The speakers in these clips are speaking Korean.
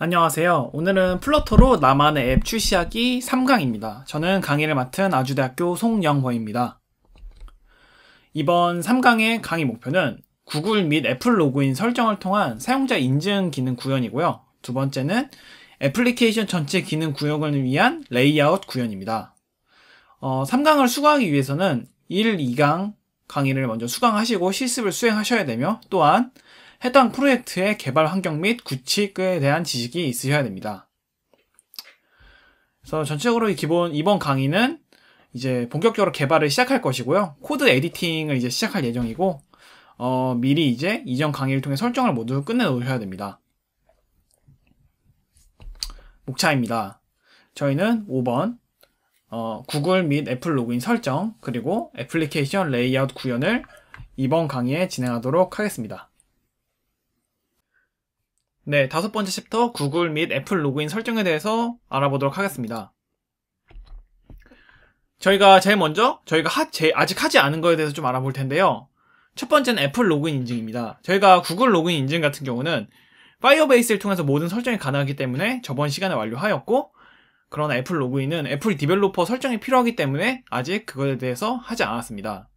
안녕하세요. 오늘은 플러터로 나만의 앱 출시하기 3강입니다. 저는 강의를 맡은 아주대학교 송영호입니다. 이번 3강의 강의 목표는 구글 및 애플 로그인 설정을 통한 사용자 인증 기능 구현이고요. 두 번째는 애플리케이션 전체 기능 구현을 위한 레이아웃 구현입니다. 어, 3강을 수강하기 위해서는 1, 2강 강의를 먼저 수강하시고 실습을 수행하셔야 되며 또한 해당 프로젝트의 개발 환경 및구축에 대한 지식이 있으셔야 됩니다. 그래서 전체적으로 기본 이번 강의는 이제 본격적으로 개발을 시작할 것이고요. 코드 에디팅을 이제 시작할 예정이고 어, 미리 이제 이전 강의를 통해 설정을 모두 끝내놓으셔야 됩니다. 목차입니다. 저희는 5번 어, 구글 및 애플 로그인 설정, 그리고 애플리케이션 레이아웃 구현을 이번 강의에 진행하도록 하겠습니다. 네, 다섯 번째 챕터 구글 및 애플 로그인 설정에 대해서 알아보도록 하겠습니다. 저희가 제일 먼저 저희가 하, 제, 아직 하지 않은 거에 대해서 좀 알아볼 텐데요. 첫 번째는 애플 로그인 인증입니다. 저희가 구글 로그인 인증 같은 경우는 파이어베이스를 통해서 모든 설정이 가능하기 때문에 저번 시간에 완료하였고 그러나 애플 로그인은 애플 디벨로퍼 설정이 필요하기 때문에 아직 그거에 대해서 하지 않았습니다.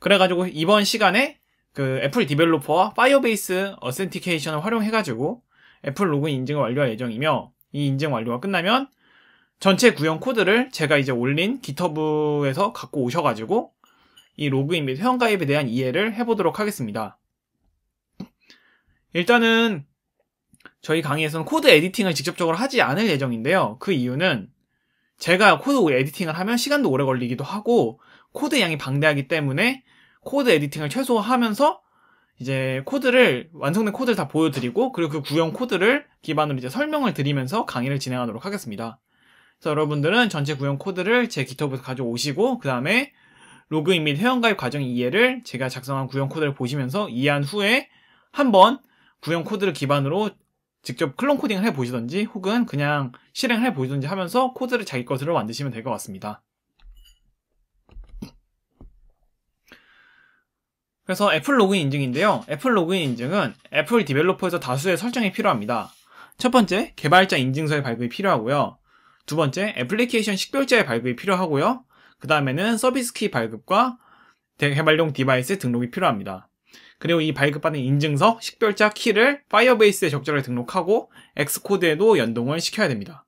그래가지고 이번 시간에 그 애플 디벨로퍼와 파이어베이스 어센티케이션을 활용해가지고 애플 로그인 인증을 완료할 예정이며 이 인증 완료가 끝나면 전체 구형 코드를 제가 이제 올린 기터브에서 갖고 오셔가지고 이 로그인 및 회원가입에 대한 이해를 해보도록 하겠습니다. 일단은 저희 강의에서는 코드 에디팅을 직접적으로 하지 않을 예정인데요. 그 이유는 제가 코드 에디팅을 하면 시간도 오래 걸리기도 하고 코드 양이 방대하기 때문에 코드 에디팅을 최소화하면서 이제 코드를 완성된 코드를 다 보여드리고 그리고 그 구형 코드를 기반으로 이제 설명을 드리면서 강의를 진행하도록 하겠습니다. 그래서 여러분들은 전체 구형 코드를 제 기터브에서 가져오시고 그 다음에 로그인 및 회원가입 과정 이해를 제가 작성한 구형 코드를 보시면서 이해한 후에 한번 구형 코드를 기반으로 직접 클론 코딩을 해 보시던지 혹은 그냥 실행을 해 보시던지 하면서 코드를 자기 것으로 만드시면 될 것 같습니다. 그래서 애플 로그인 인증인데요. 애플 로그인 인증은 애플 디벨로퍼에서 다수의 설정이 필요합니다. 첫 번째, 개발자 인증서의 발급이 필요하고요. 두 번째, 애플리케이션 식별자의 발급이 필요하고요. 그 다음에는 서비스 키 발급과 개발용 디바이스 등록이 필요합니다. 그리고 이 발급받은 인증서, 식별자 키를 파이어베이스에 적절하게 등록하고 엑스코드에도 연동을 시켜야 됩니다.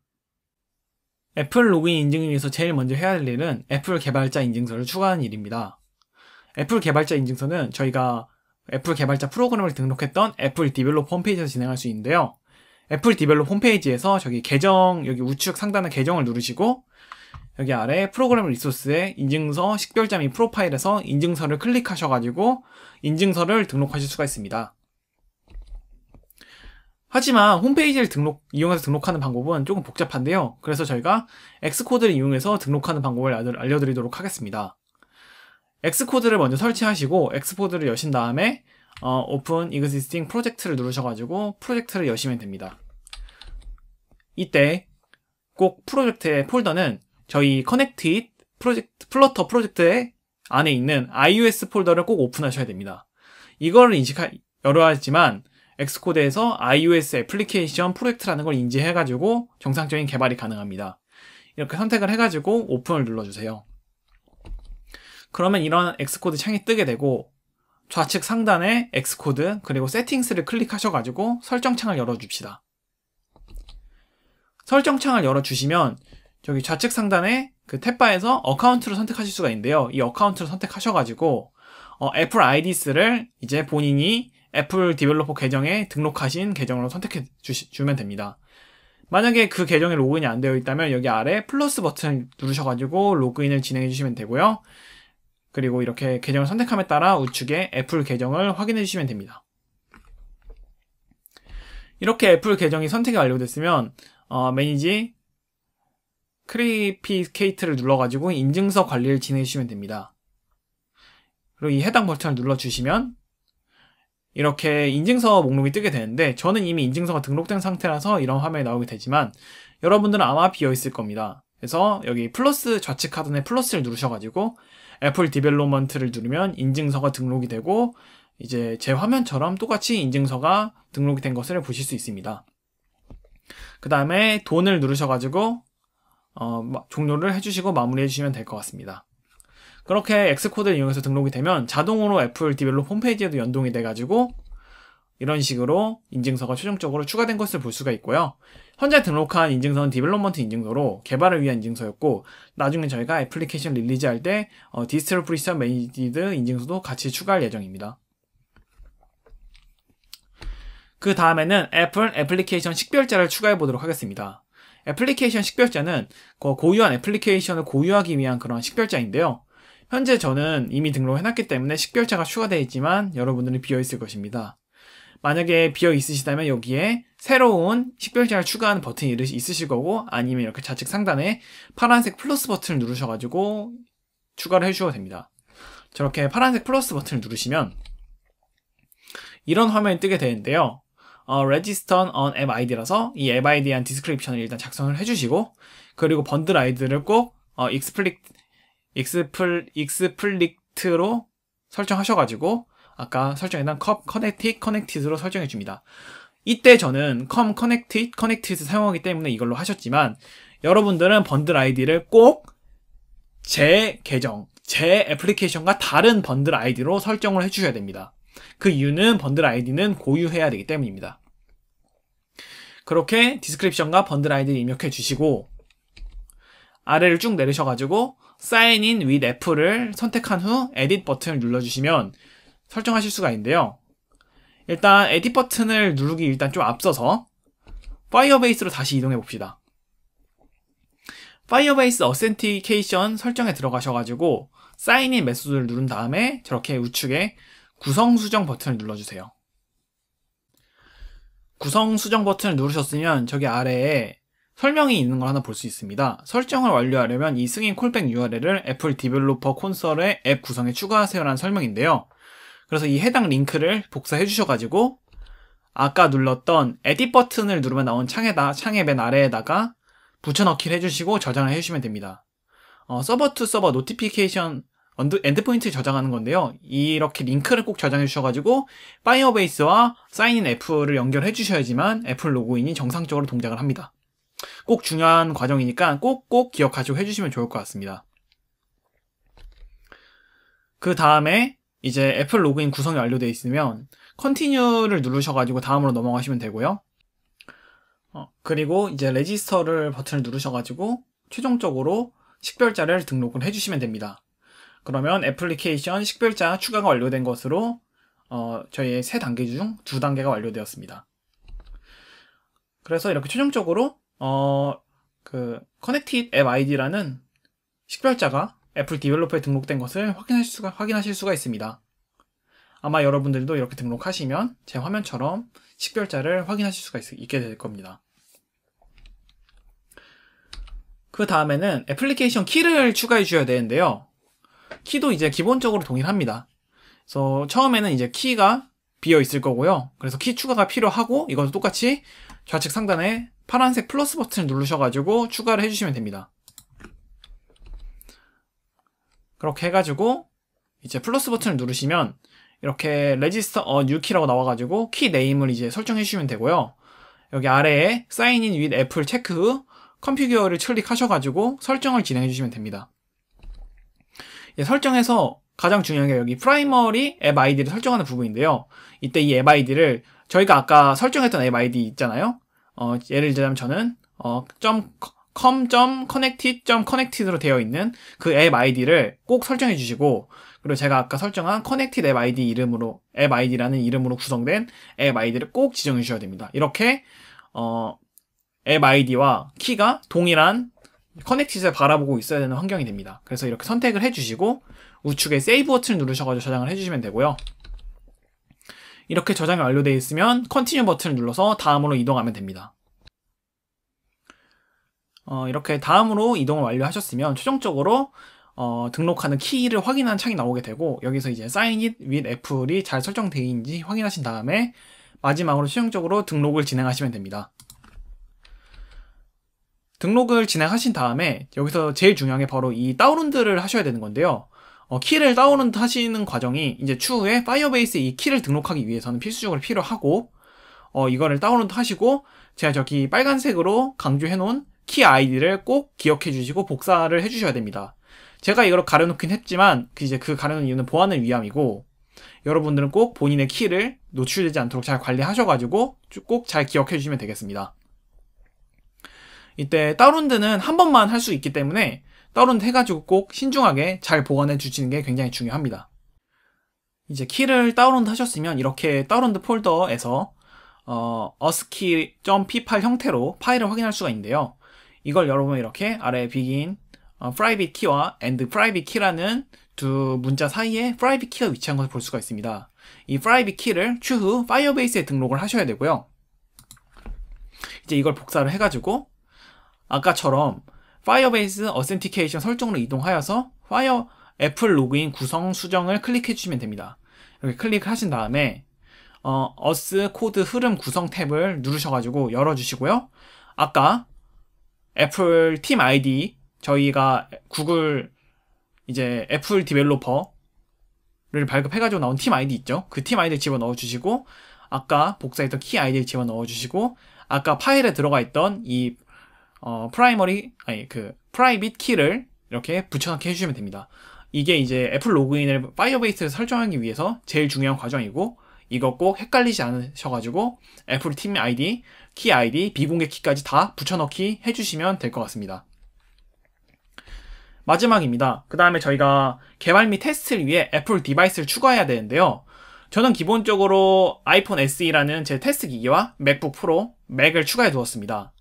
애플 로그인 인증을 위해서 제일 먼저 해야 할 일은 애플 개발자 인증서를 추가하는 일입니다. 애플 개발자 인증서는 저희가 애플 개발자 프로그램을 등록했던 애플 디벨로 홈페이지에서 진행할 수 있는데요. 애플 디벨로 홈페이지에서 저기 계정, 여기 우측 상단에 계정을 누르시고 여기 아래 프로그램 리소스에 인증서 식별자 및 프로파일에서 인증서를 클릭하셔가지고 인증서를 등록하실 수가 있습니다. 하지만 홈페이지를 등록, 이용해서 등록하는 방법은 조금 복잡한데요. 그래서 저희가 x 코드를 이용해서 등록하는 방법을 알려드리도록 하겠습니다. x 코드를 먼저 설치하시고 x 코드를 여신 다음에 어, Open Existing Project를 누르셔가지고 프로젝트를 여시면 됩니다. 이때 꼭 프로젝트의 폴더는 저희 커넥티드 프로젝트 플러터 프로젝트의 안에 있는 iOS 폴더를 꼭 오픈하셔야 됩니다. 이걸 인식하, 열어야지만 엑스코드에서 iOS 애플리케이션 프로젝트라는 걸 인지해가지고 정상적인 개발이 가능합니다. 이렇게 선택을 해가지고 오픈을 눌러주세요. 그러면 이런 엑스코드 창이 뜨게 되고 좌측 상단에 엑스코드 그리고 세팅스를 클릭하셔가지고 설정창을 열어줍시다. 설정창을 열어주시면 저기 좌측 상단에 그 탭바에서 어카운트를 선택하실 수가 있는데요. 이 어카운트를 선택하셔가지고 어, 애플 아이디스를 이제 본인이 애플 디벨로퍼 계정에 등록하신 계정으로 선택해 주시, 주면 됩니다. 만약에 그 계정에 로그인이 안 되어 있다면 여기 아래 플러스 버튼 누르셔가지고 로그인을 진행해 주시면 되고요. 그리고 이렇게 계정을 선택함에 따라 우측에 애플 계정을 확인해 주시면 됩니다. 이렇게 애플 계정이 선택이 완료됐으면 어, 매니지 크리피케이트를 눌러가지고 인증서 관리를 진행해주시면 됩니다. 그리고 이 해당 버튼을 눌러주시면 이렇게 인증서 목록이 뜨게 되는데 저는 이미 인증서가 등록된 상태라서 이런 화면이 나오게 되지만 여러분들은 아마 비어있을 겁니다. 그래서 여기 플러스 좌측 하단에 플러스를 누르셔가지고 애플 디벨로먼트를 누르면 인증서가 등록이 되고 이제 제 화면처럼 똑같이 인증서가 등록이 된 것을 보실 수 있습니다. 그 다음에 돈을 누르셔가지고 어, 종료를 해주시고 마무리해 주시면 될 것 같습니다. 그렇게 엑스코드를 이용해서 등록이 되면 자동으로 애플 디벨롭 홈페이지에도 연동이 돼가지고 이런 식으로 인증서가 최종적으로 추가된 것을 볼 수가 있고요. 현재 등록한 인증서는 디벨롭먼트 인증서로 개발을 위한 인증서였고 나중에 저희가 애플리케이션 릴리즈할 때 어, 디지털 프리스타 메이디드 인증서도 같이 추가할 예정입니다. 그 다음에는 애플 애플리케이션 식별자를 추가해 보도록 하겠습니다. 애플리케이션 식별자는 그 고유한 애플리케이션을 고유하기 위한 그런 식별자인데요. 현재 저는 이미 등록해놨기 때문에 식별자가 추가되어 있지만 여러분들은 비어있을 것입니다. 만약에 비어 있으시다면 여기에 새로운 식별자를 추가하는 버튼이 있으실 거고 아니면 이렇게 좌측 상단에 파란색 플러스 버튼을 누르셔가지고 추가를 해주셔도 됩니다. 저렇게 파란색 플러스 버튼을 누르시면 이런 화면이 뜨게 되는데요. 어, register on app id라서 이 app id에 대한 디스크립션을 일단 작성을 해주시고 그리고 번들 아이디를 꼭 어, e x p l i c t expl, e x p l i c t 로 설정하셔가지고 아까 설정했던 컵 connected, connected로 설정해 줍니다. 이때 저는 com connected, connected 사용하기 때문에 이걸로 하셨지만 여러분들은 번들 아이디를 꼭 제 계정, 제 애플리케이션과 다른 번들 아이디로 설정을 해주셔야 됩니다. 그 이유는 번들 아이디는 고유해야 되기 때문입니다. 그렇게 디스크립션과 번들 아이디를 입력해 주시고 아래를 쭉 내리셔가지고 Sign in with a p p l e 을 선택한 후 Edit 버튼을 눌러주시면 설정하실 수가 있는데요. 일단 Edit 버튼을 누르기 일단 좀 앞서서 f i r e b a s e 로 다시 이동해 봅시다. Firebase Authentication 설정에 들어가셔가지고 Sign in 메소드를 누른 다음에 저렇게 우측에 구성 수정 버튼을 눌러주세요. 구성 수정 버튼을 누르셨으면 저기 아래에 설명이 있는 걸 하나 볼 수 있습니다. 설정을 완료하려면 이 승인 콜백 URL을 애플 디벨로퍼 콘솔의 앱 구성에 추가하세요라는 설명인데요. 그래서 이 해당 링크를 복사해 주셔가지고 아까 눌렀던 에디 버튼을 누르면 나온 창에다 창의 맨 아래에다가 붙여넣기를 해주시고 저장을 해주시면 됩니다. 어, 서버 투 서버 노티피케이션 엔드포인트 에 저장하는 건데요. 이렇게 링크를 꼭 저장해 주셔가지고 파이어베이스와 사인인 애플을 연결해 주셔야지만 애플 로그인이 정상적으로 동작을 합니다. 꼭 중요한 과정이니까 꼭 꼭 기억하시고 해주시면 좋을 것 같습니다. 그 다음에 이제 애플 로그인 구성이 완료되어 있으면 컨티뉴를 누르셔가지고 다음으로 넘어가시면 되고요. 어, 그리고 이제 레지스터를 버튼을 누르셔가지고 최종적으로 식별자를 등록을 해주시면 됩니다. 그러면 애플리케이션 식별자 추가가 완료된 것으로 어, 저희의 세 단계 중 두 단계가 완료되었습니다. 그래서 이렇게 최종적으로 어, 그 커넥티드 앱 아이디라는 식별자가 애플 디벨로퍼에 등록된 것을 확인하실 수가, 확인하실 수가 있습니다. 아마 여러분들도 이렇게 등록하시면 제 화면처럼 식별자를 확인하실 수가 있, 게될 겁니다. 그 다음에는 애플리케이션 키를 추가해 주셔야 되는데요. 키도 이제 기본적으로 동일합니다. 그래서 처음에는 이제 키가 비어 있을 거고요. 그래서 키 추가가 필요하고 이것도 똑같이 좌측 상단에 파란색 플러스 버튼을 누르셔가지고 추가를 해주시면 됩니다. 그렇게 해가지고 이제 플러스 버튼을 누르시면 이렇게 레지스터 on new 키라고 나와가지고 키 네임을 이제 설정해 주시면 되고요. 여기 아래에 sign in with Apple 체크 후 컨피규어를 클릭하셔가지고 설정을 진행해 주시면 됩니다. 예, 설정에서 가장 중요한 게 여기 프라이머리 앱 아이디를 설정하는 부분인데요. 이때 이 앱 아이디를 저희가 아까 설정했던 앱 아이디 있잖아요. 어, 예를 들자면 저는 어, .com.connected.connected로 되어 있는 그 앱 아이디를 꼭 설정해 주시고 그리고 제가 아까 설정한 커넥티 n 앱 아이디 이름으로 앱 아이디라는 이름으로 구성된 앱 아이디를 꼭 지정해 주셔야 됩니다. 이렇게 어, 앱 아이디와 키가 동일한 커넥티드를 바라보고 있어야 되는 환경이 됩니다. 그래서 이렇게 선택을 해주시고 우측에 세이브 버튼을 누르셔가지고 저장을 해주시면 되고요. 이렇게 저장이 완료되어 있으면 컨티뉴 버튼을 눌러서 다음으로 이동하면 됩니다. 어, 이렇게 다음으로 이동을 완료하셨으면 최종적으로 어, 등록하는 키를 확인하는 창이 나오게 되고 여기서 이제 사인잇 윗 애플이 잘 설정되어 있는지 확인하신 다음에 마지막으로 최종적으로 등록을 진행하시면 됩니다. 등록을 진행하신 다음에 여기서 제일 중요한 게 바로 이 다운로드를 하셔야 되는 건데요. 어, 키를 다운로드 하시는 과정이 이제 추후에 파이어베이스 이 키를 등록하기 위해서는 필수적으로 필요하고 어, 이거를 다운로드 하시고 제가 저기 빨간색으로 강조해 놓은 키 아이디를 꼭 기억해 주시고 복사를 해 주셔야 됩니다. 제가 이걸 가려놓긴 했지만 그 이제 그 가려놓은 이유는 보안을 위함이고 여러분들은 꼭 본인의 키를 노출되지 않도록 잘 관리하셔가지고 꼭 잘 기억해 주시면 되겠습니다. 이때 다운로드는 한 번만 할 수 있기 때문에 다운로드 해가지고 꼭 신중하게 잘 보관해 주시는 게 굉장히 중요합니다. 이제 키를 다운로드 하셨으면 이렇게 다운로드 폴더에서 어, ASCII.p8 형태로 파일을 확인할 수가 있는데요. 이걸 여러분 이렇게 아래 begin 어, private key와 end private key라는 두 문자 사이에 private key가 위치한 것을 볼 수가 있습니다. 이 private key를 추후 파이어베이스에 등록을 하셔야 되고요. 이제 이걸 복사를 해가지고 아까처럼 파이어베이스 어센티케이션 설정으로 이동하여서 파이어 애플 로그인 구성 수정을 클릭해 주시면 됩니다. 이렇게 클릭하신 다음에 어, 어스 코드 흐름 구성 탭을 누르셔가지고 열어주시고요. 아까 애플 팀 아이디 저희가 구글 이제 애플 디벨로퍼를 발급해가지고 나온 팀 아이디 있죠? 그 팀 아이디 집어 넣어주시고 아까 복사했던 키 아이디를 집어 넣어주시고 아까 파일에 들어가 있던 이 어, 프라이머리 아니 그 프라이빗 키를 이렇게 붙여넣기 해주시면 됩니다. 이게 이제 애플 로그인을 파이어베이스를 설정하기 위해서 제일 중요한 과정이고 이거꼭 헷갈리지 않으셔가지고 애플 팀 아이디, 키 아이디, 비공개 키까지 다 붙여넣기 해주시면 될 것 같습니다. 마지막입니다. 그 다음에 저희가 개발 및 테스트를 위해 애플 디바이스를 추가해야 되는데요. 저는 기본적으로 아이폰 SE라는 제 테스트 기기와 맥북 프로, 맥을 추가해 두었습니다.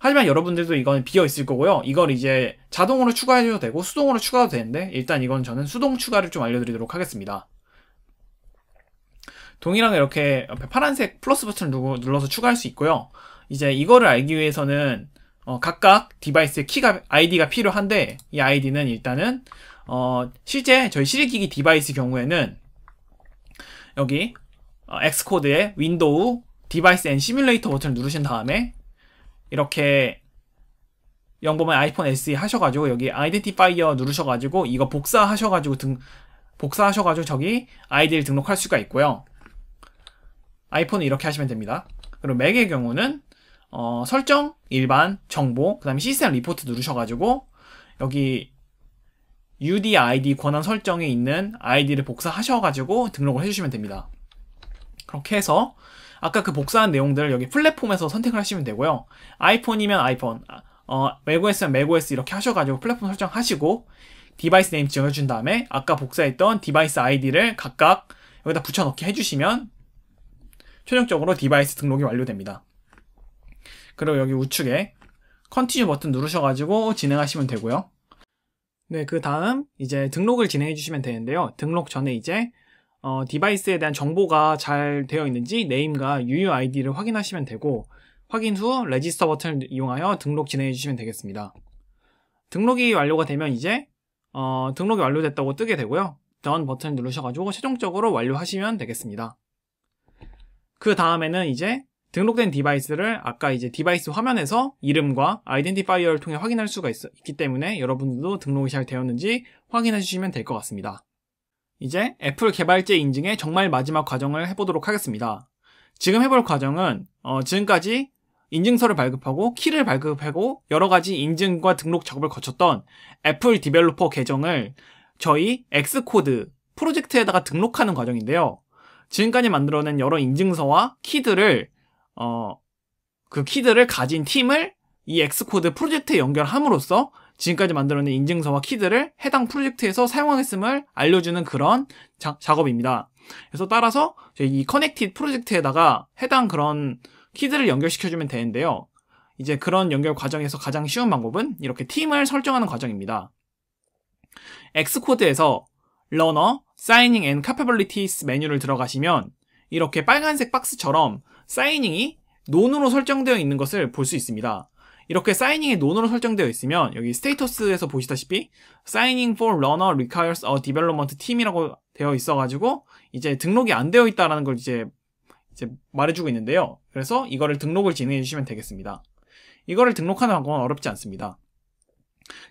하지만 여러분들도 이건 비어 있을 거고요. 이걸 이제 자동으로 추가해도 줘 되고 수동으로 추가도 되는데 일단 이건 저는 수동 추가를 좀 알려드리도록 하겠습니다. 동일하게 이렇게 옆에 파란색 플러스 버튼을 눌러서 추가할 수 있고요. 이제 이거를 알기 위해서는 어, 각각 디바이스의 키가 아이디가 필요한데 이 아이디는 일단은 어, 실제 저희 실기기 디바이스 경우에는 여기 엑스코드에 어, 윈도우 디바이스 앤 시뮬레이터 버튼을 누르신 다음에 이렇게 영범의 아이폰 SE 하셔가지고 여기 아이덴티파이어 누르셔가지고 이거 복사하셔가지고 등 복사하셔가지고 저기 아이디를 등록할 수가 있고요. 아이폰은 이렇게 하시면 됩니다. 그리고 맥의 경우는 어, 설정, 일반, 정보, 그 다음에 시스템 리포트 누르셔가지고 여기 UDID 권한 설정에 있는 아이디를 복사하셔가지고 등록을 해주시면 됩니다. 그렇게 해서 아까 그 복사한 내용들을 여기 플랫폼에서 선택을 하시면 되고요. 아이폰이면 아이폰, 어, 맥OS면 맥OS 이렇게 하셔가지고 플랫폼 설정하시고 디바이스 네임 지어준 다음에 아까 복사했던 디바이스 아이디를 각각 여기다 붙여넣기 해주시면 최종적으로 디바이스 등록이 완료됩니다. 그리고 여기 우측에 컨티뉴 버튼 누르셔가지고 진행하시면 되고요. 네, 그 다음 이제 등록을 진행해 주시면 되는데요. 등록 전에 이제 어, 디바이스에 대한 정보가 잘 되어 있는지 네임과 UUID를 확인하시면 되고 확인 후 레지스터 버튼을 이용하여 등록 진행해 주시면 되겠습니다. 등록이 완료가 되면 이제 어, 등록이 완료됐다고 뜨게 되고요. done 버튼을 누르셔가지고 최종적으로 완료하시면 되겠습니다. 그 다음에는 이제 등록된 디바이스를 아까 이제 디바이스 화면에서 이름과 아이덴티파이어를 통해 확인할 수가 있, 기 때문에 여러분들도 등록이 잘 되었는지 확인해 주시면 될 것 같습니다. 이제 애플 개발자 인증의 정말 마지막 과정을 해보도록 하겠습니다. 지금 해볼 과정은 어, 지금까지 인증서를 발급하고 키를 발급하고 여러 가지 인증과 등록 작업을 거쳤던 애플 디벨로퍼 계정을 저희 엑스코드 프로젝트에다가 등록하는 과정인데요. 지금까지 만들어낸 여러 인증서와 키들을 어, 그 키들을 가진 팀을 이 엑스코드 프로젝트에 연결함으로써 지금까지 만들어낸 인증서와 키들을 해당 프로젝트에서 사용했음을 알려주는 그런 자, 작업입니다. 그래서 따라서 이 커넥티드 프로젝트에다가 해당 그런 키들을 연결시켜주면 되는데요. 이제 그런 연결 과정에서 가장 쉬운 방법은 이렇게 팀을 설정하는 과정입니다. 엑스코드에서 러너, 사이닝 앤 카페빌리티스 메뉴를 들어가시면 이렇게 빨간색 박스처럼 사이닝이 논으로 설정되어 있는 것을 볼 수 있습니다. 이렇게 사이닝의 논으로 설정되어 있으면 여기 스테이터스에서 보시다시피 s 이닝 n i n g for runner requires a development team이라고 되어 있어가지고 이제 등록이 안 되어 있다라는 걸 이제, 이제 말해주고 있는데요. 그래서 이거를 등록을 진행해 주시면 되겠습니다. 이거를 등록하는 방법은 어렵지 않습니다.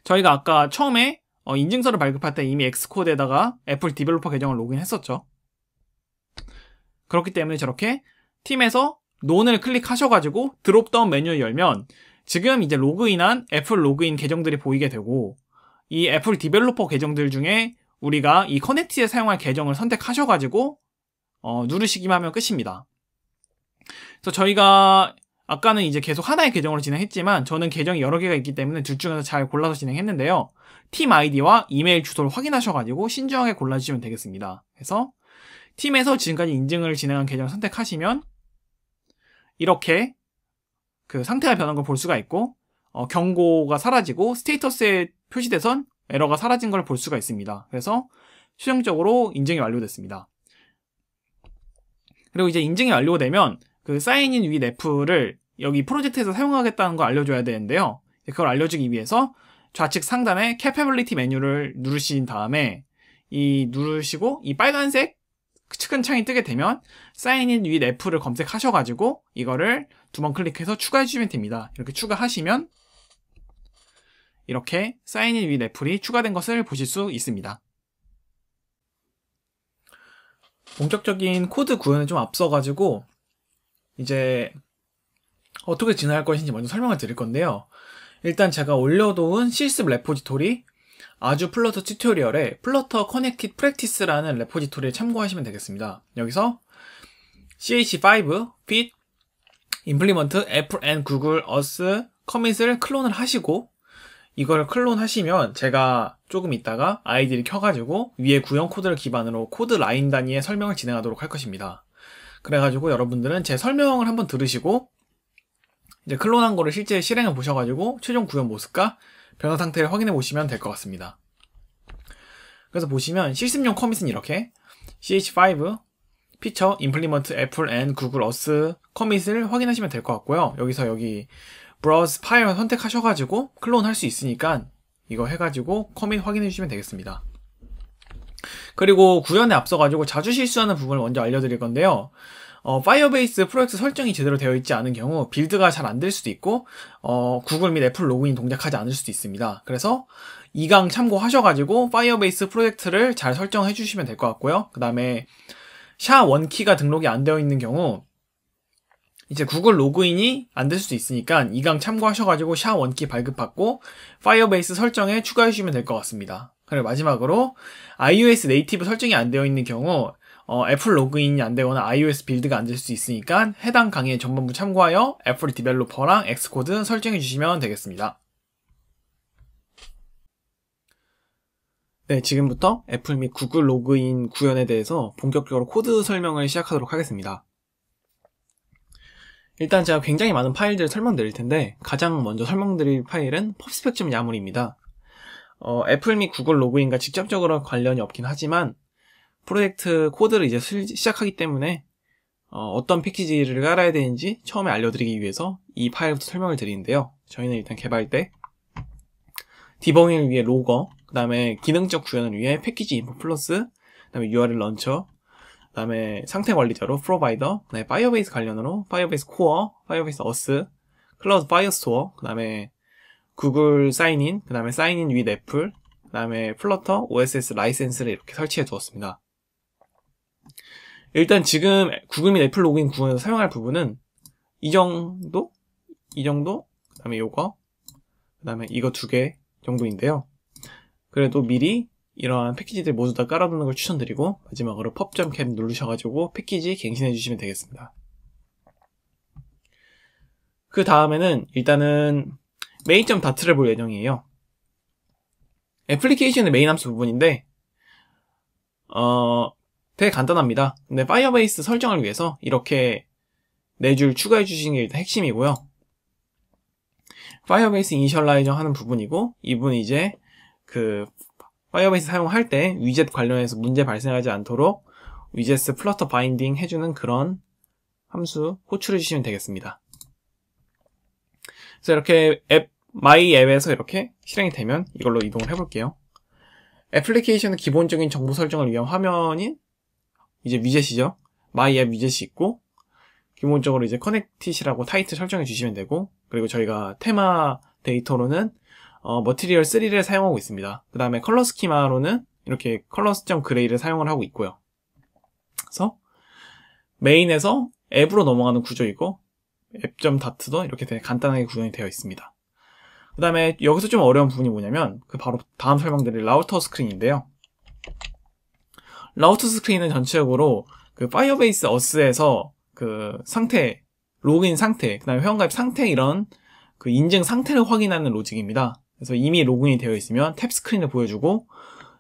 저희가 아까 처음에 어, 인증서를 발급할 때 이미 엑스코드에다가 애플 디벨로퍼 계정을 로그인했었죠. 그렇기 때문에 저렇게 팀에서 논을 클릭하셔가지고 드롭다운 메뉴를 열면 지금 이제 로그인한 애플 로그인 계정들이 보이게 되고 이 애플 디벨로퍼 계정들 중에 우리가 이커넥티에 사용할 계정을 선택하셔가지고 어, 누르시기만 하면 끝입니다. 그래서 저희가 아까는 이제 계속 하나의 계정으로 진행했지만 저는 계정이 여러 개가 있기 때문에 둘 중에서 잘 골라서 진행했는데요. 팀 아이디와 이메일 주소를 확인하셔가지고 신중하게 골라주시면 되겠습니다. 그래서 팀에서 지금까지 인증을 진행한 계정을 선택하시면 이렇게 그 상태가 변한 걸 볼 수가 있고 어, 경고가 사라지고 스테이터스에 표시돼선 에러가 사라진 걸 볼 수가 있습니다. 그래서 최종적으로 인증이 완료됐습니다. 그리고 이제 인증이 완료되면 그 사인인 위 내프를 여기 프로젝트에서 사용하겠다는 걸 알려줘야 되는데요. 그걸 알려주기 위해서 좌측 상단에 캐패블리티 메뉴를 누르신 다음에 이 누르시고 이 빨간색 측은 창이 뜨게 되면 사인인 위 i t h f를 검색하셔가지고 이거를 두 번 클릭해서 추가해주시면 됩니다. 이렇게 추가하시면 이렇게 사인인 위 i t f이 추가된 것을 보실 수 있습니다. 본격적인 코드 구현에 좀 앞서가지고 이제 어떻게 진화할 것인지 먼저 설명을 드릴 건데요. 일단 제가 올려놓은 실습 레포지토리 아주 플러터 튜토리얼의 플러터 커넥티드 프랙티스라는 레포지토리를 참고하시면 되겠습니다. 여기서 ch5 fit implement fn google us 커밋을 클론을 하시고 이걸 클론하시면 제가 조금 있다가 아이디를 켜가지고 위에 구형 코드를 기반으로 코드 라인 단위의 설명을 진행하도록 할 것입니다. 그래가지고 여러분들은 제 설명을 한번 들으시고 이제 클론한 거를 실제 실행해 보셔가지고 최종 구현 모습과 변화 상태 를 확인해 보시면 될 것 같습니다. 그래서 보시면 실습용 커밋은 이렇게 ch5 피처, 임플리먼트, 애플, 앤, 구글, 어스 커밋을 확인하시면 될 것 같고요. 여기서 여기 브라우스 파일 선택하셔가지고 클론 할 수 있으니까 이거 해가지고 커밋 확인해 주시면 되겠습니다. 그리고 구현에 앞서가지고 자주 실수하는 부분을 먼저 알려드릴 건데요. 어, 파이어베이스 프로젝트 설정이 제대로 되어 있지 않은 경우 빌드가 잘 안 될 수도 있고 어, 구글 및 애플 로그인 동작하지 않을 수도 있습니다. 그래서 이강 참고하셔가지고 파이어베이스 프로젝트를 잘 설정해 주시면 될 것 같고요. 그 다음에 샤원키가 등록이 안 되어 있는 경우 이제 구글 로그인이 안 될 수도 있으니까 이강 참고하셔가지고 샤원키 발급받고 파이어베이스 설정에 추가해 주시면 될 것 같습니다. 그리고 마지막으로 iOS 네이티브 설정이 안 되어 있는 경우 어, 애플 로그인이 안 되거나 iOS 빌드가 안 될 수 있으니까 해당 강의 의 전반부 참고하여 애플 디벨로퍼랑 엑스코드 설정해 주시면 되겠습니다. 네, 지금부터 애플 및 구글 로그인 구현에 대해서 본격적으로 코드 설명을 시작하도록 하겠습니다. 일단 제가 굉장히 많은 파일들을 설명드릴 텐데 가장 먼저 설명드릴 파일은 펍스펙.야물입니다. 어, 애플 및 구글 로그인과 직접적으로 관련이 없긴 하지만 프로젝트 코드를 이제 시작하기 때문에 어, 떤 패키지를 깔아야 되는지 처음에 알려드리기 위해서 이 파일부터 설명을 드리는데요. 저희는 일단 개발 때 디버깅을 위해 로거, 그 다음에 기능적 구현을 위해 패키지 인포 플러스, 그 다음에 URL 런처, 그 다음에 상태 관리자로 프로바이더, 그 다음에 파이어베이스 관련으로 파이어베이스 코어, 파이어베이스 어스, 클라우드 파이어스토어, 그 다음에 구글 사인인, 그 다음에 사인인 위 애플, 그 다음에 플러터, OSS 라이센스를 이렇게 설치해 두었습니다. 일단 지금 구글및 애플 로그인 구현에서 사용할 부분은 이 정도? 이 정도? 그 다음에 요거 그 다음에 이거 두 개 정도인데요 그래도 미리 이러한 패키지들 모두 다 깔아두는 걸 추천드리고 마지막으로 pub.cat 누르셔가지고 패키지 갱신해 주시면 되겠습니다 그 다음에는 일단은 메인.점 다트를 볼 예정이에요 애플리케이션의 메인 함수 부분인데 어, 되게 간단합니다. 근데 파이어베이스 설정을 위해서 이렇게 4줄 추가해 주시는 게 일단 핵심이고요. 파이어베이스 이니셜라이저 하는 부분이고 이분 이제 그 파이어베이스 사용할 때 위젯 관련해서 문제 발생하지 않도록 위젯스 플러터 바인딩 해주는 그런 함수 호출해 주시면 되겠습니다. 그래서 이렇게 앱 마이 앱에서 이렇게 실행이 되면 이걸로 이동을 해볼게요. 애플리케이션의 기본적인 정보 설정을 위한 화면인 이제 위젯이죠. 마이 앱 위젯이 있고 기본적으로 이제 커넥티시라고 타이틀 설정해 주시면 되고 그리고 저희가 테마 데이터로는 어, 머티리얼 3를 사용하고 있습니다. 그 다음에 컬러 스키마로는 이렇게 컬러 스점 그레이를 사용을 하고 있고요. 그래서 메인에서 앱으로 넘어가는 구조이고 앱점 다트도 이렇게 되게 간단하게 구현이 되어 있습니다. 그 다음에 여기서 좀 어려운 부분이 뭐냐면 그 바로 다음 설명드릴 라우터 스크린인데요. 라우트 스크린은 전체적으로 그 파이어베이스 어스에서 그 상태, 로그인 상태, 그다음에 회원가입 상태 이런 그 인증 상태를 확인하는 로직입니다. 그래서 이미 로그인이 되어 있으면 탭 스크린을 보여주고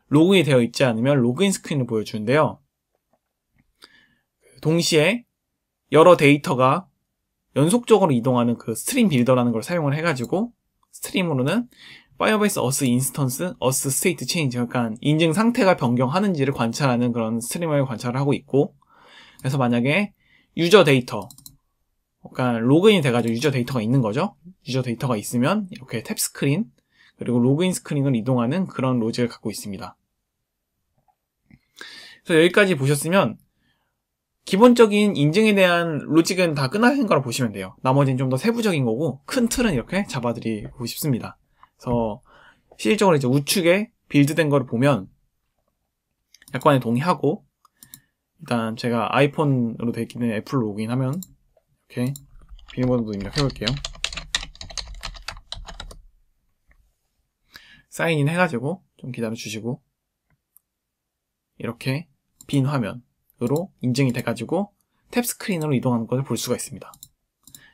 로그인이 되어 있지 않으면 로그인 스크린을 보여주는데요. 그 동시에 여러 데이터가 연속적으로 이동하는 그 스트림 빌더라는 걸 사용을 해가지고 스트림으로는 파이어베이스 어스 인스턴스, 어스 스테이트 체인지, 약간 그러니까 인증 상태가 변경하는지를 관찰하는 그런 스트리머의 관찰을 하고 있고, 그래서 만약에 유저 데이터, 그러 그러니까 로그인이 돼가지고 유저 데이터가 있는 거죠. 유저 데이터가 있으면 이렇게 탭 스크린, 그리고 로그인 스크린으로 이동하는 그런 로직을 갖고 있습니다. 그래서 여기까지 보셨으면 기본적인 인증에 대한 로직은 다 끝나는 거라 보시면 돼요. 나머지는 좀 더 세부적인 거고 큰 틀은 이렇게 잡아드리고 싶습니다. 그래서 실질적으로 이제 우측에 빌드된 거를 보면 약관에 동의하고 일단 제가 아이폰으로 되어 있는 애플로 로그인하면 이렇게 비밀번호도 입력해 볼게요. 사인인 해가지고 좀 기다려 주시고 이렇게 빈 화면으로 인증이 돼가지고 탭 스크린으로 이동하는 것을 볼 수가 있습니다.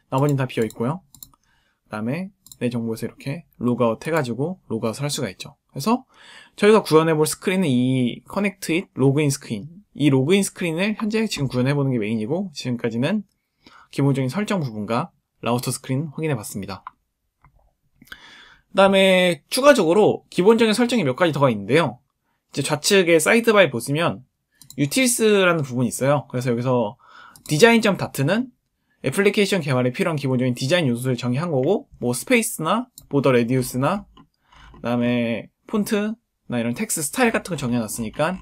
나머지는 다 비어 있고요. 그 다음에 내 정보에서 이렇게 로그아웃 해가지고 로그아웃을 할 수가 있죠. 그래서 저희가 구현해 볼 스크린은 이 커넥트 잇 로그인 스크린. 이 로그인 스크린을 현재 지금 구현해 보는 게 메인이고 지금까지는 기본적인 설정 부분과 라우터 스크린 확인해 봤습니다. 그 다음에 추가적으로 기본적인 설정이 몇 가지 더가 있는데요. 이제 좌측에 사이드바에 보시면 유틸스라는 부분이 있어요. 그래서 여기서 디자인 점 다트는 애플리케이션 개발에 필요한 기본적인 디자인 요소를 정의한 거고 뭐 스페이스나 보더 레디우스나 그다음에 폰트 나 이런 텍스 트 스타일 같은 걸 정해놨으니까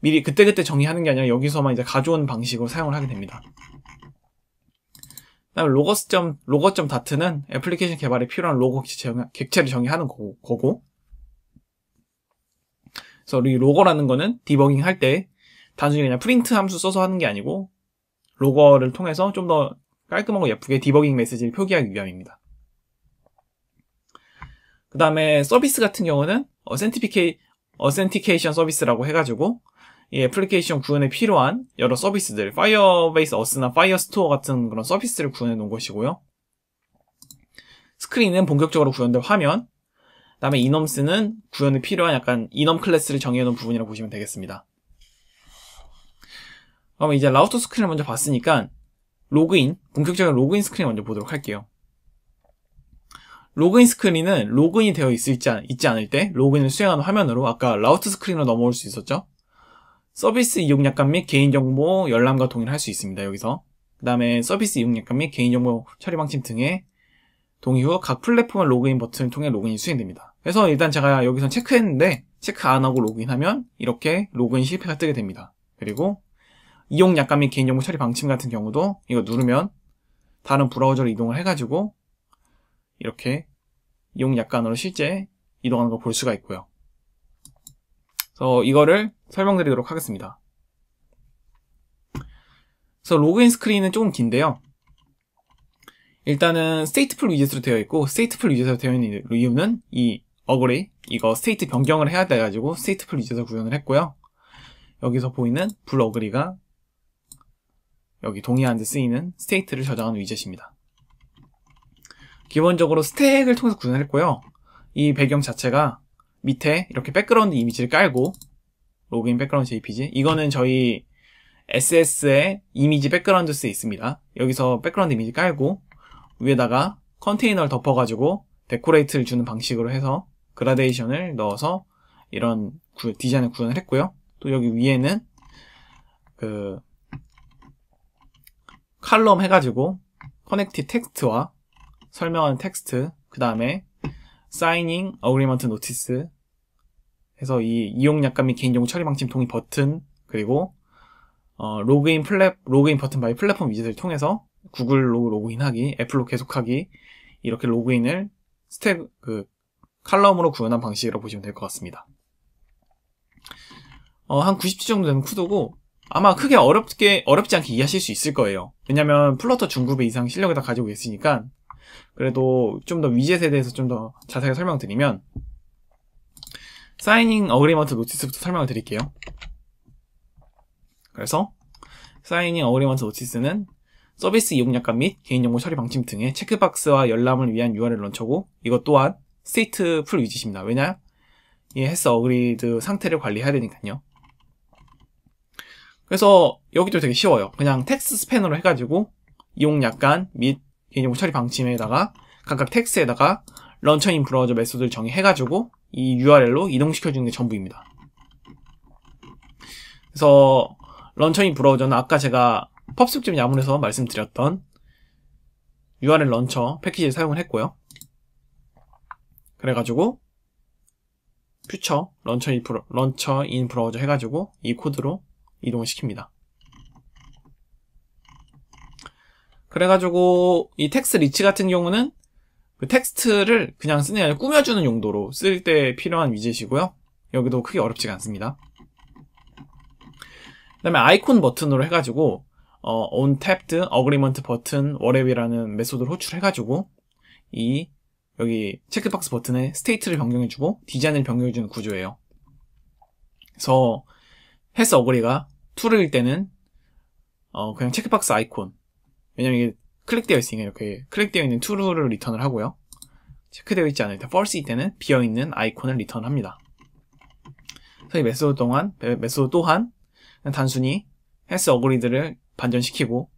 미리 그때그때 정의하는 게 아니라 여기서만 이제 가져온 방식으로 사용을 하게 됩니다. 그다음 로거스 점 로거 점 다트는 애플리케이션 개발에 필요한 로고 객체, 를 정의하는 거, 고 그래서 이 로거라는 거는 디버깅 할 때 단순히 그냥 프린트 함수 써서 하는 게 아니고 로거를 통해서 좀 더 깔끔하고 예쁘게 디버깅 메시지를 표기하기 위함입니다. 그 다음에 서비스 같은 경우는 어센티케이케이션 서비스라고 해가지고 이 애플리케이션 구현에 필요한 여러 서비스들, 파이어베이스 어스나 파이어스토어 같은 그런 서비스를 구현해 놓은 것이고요. 스크린은 본격적으로 구현된 화면, 그 다음에 이넘스는 구현에 필요한 약간 이넘 클래스를 정의해 놓은 부분이라고 보시면 되겠습니다. 그럼 이제 라우터 스크린을 먼저 봤으니까 로그인, 본격적인 로그인 스크린 을 먼저 보도록 할게요. 로그인 스크린은 로그인이 되어 있을지 있지 않을 때 로그인을 수행하는 화면으로 아까 라우터 스크린으로 넘어올 수 있었죠. 서비스 이용 약관 및 개인정보 열람과 동의를 할 수 있습니다. 여기서 그 다음에 서비스 이용 약관 및 개인정보 처리 방침 등의 동의 후 각 플랫폼의 로그인 버튼을 통해 로그인이 수행됩니다. 그래서 일단 제가 여기서 체크했는데 체크 안 하고 로그인하면 이렇게 로그인 실패가 뜨게 됩니다. 그리고 이용 약관 및 개인정보 처리 방침 같은 경우도 이거 누르면 다른 브라우저로 이동을 해가지고 이렇게 이용 약관으로 실제 이동하는 걸 볼 수가 있고요. 그래서 이거를 설명드리도록 하겠습니다. 그래서 로그인 스크린은 조금 긴데요. 일단은 stateful 위젯으로 되어 있고 stateful 위젯으로 되어 있는 이유는 이 어그레이 이거 스테이트 변경을 해야 돼가지고 스테이트풀 위젯을 구현을 했고요. 여기서 보이는 불 어그리가 여기 동의하는데 쓰이는 스테이트를 저장하는 위젯입니다. 기본적으로 스택을 통해서 구현했고요. 이 배경 자체가 밑에 이렇게 백그라운드 이미지를 깔고 로그인 백그라운드 JPG 이거는 저희 SS의 이미지 백그라운드 쓰에 있습니다. 여기서 백그라운드 이미지 깔고 위에다가 컨테이너를 덮어가지고 데코레이트를 주는 방식으로 해서 그라데이션을 넣어서 이런 구, 디자인을 구현을 했고요. 또 여기 위에는 그 칼럼 해가지고 커넥티 텍스트와 설명하는 텍스트 그 다음에 사이닝 어그리먼트 노티스 해서 이 이용 약관 및 개인정보 처리 방침 동의 버튼 그리고 어, 로그인 플랫 로그인 버튼 바이 플랫폼 위젯을 통해서 구글로 로그인하기 애플로 계속하기 이렇게 로그인을 스택 그 칼럼으로 구현한 방식이라고 보시면 될 것 같습니다. 어, 한 90주 정도 되는 쿠도고 아마 크게 어렵게 어렵지 않게 이해하실 수 있을 거예요. 왜냐면 플러터 중급의 이상 실력을 다 가지고 있으니까 그래도 좀 더 위젯에 대해서 좀 더 자세하게 설명드리면 사이닝 어그리먼트 노티스부터 설명을 드릴게요. 그래서 사이닝 어그리먼트 노티스는 서비스 이용 약관 및 개인 정보 처리 방침 등의 체크박스와 열람을 위한 URL 런처고 이것 또한 스테이트 풀 위젯입니다. 왜냐? 이 해스 어그리드 상태를 관리해야 되니까요. 그래서 여기도 되게 쉬워요. 그냥 텍스 스팬으로 해가지고 이용 약간및 개념 처리 방침에다가 각각 텍스에다가 런처인 브라우저 메소드를 정의해가지고 이 URL로 이동시켜주는 게 전부입니다. 그래서 런처인 브라우저는 아까 제가 펍스점 야문에서 말씀드렸던 URL 런처 패키지를 사용을 했고요. 그래가지고 퓨처 런처인 브라우저 해가지고 이 코드로 이동을 시킵니다. 그래가지고 이 텍스트 리치 같은 경우는 그 텍스트를 그냥 쓰는 게 아니라 꾸며주는 용도로 쓸 때 필요한 위젯이고요. 여기도 크게 어렵지가 않습니다. 그 다음에 아이콘 버튼으로 해가지고 어, onTapped, agreement 버튼, whatev이라는 e 메소드를 호출해가지고 이 여기 체크박스 버튼에 스테이트를 변경해주고 디자인을 변경해주는 구조예요. 그래서 해서 어그리가 툴일 때는 어, 그냥 체크박스 아이콘 왜냐면 이게 클릭되어 있으니까 이렇게 클릭되어 있는 툴을 리턴을 하고요 체크되어 있지 않을 때 f a l s e 때는 비어있는 아이콘을 리턴합니다 그래서 이 메소드 동안 메소드 또한 단순히 헬스 어그리드를 반전시키고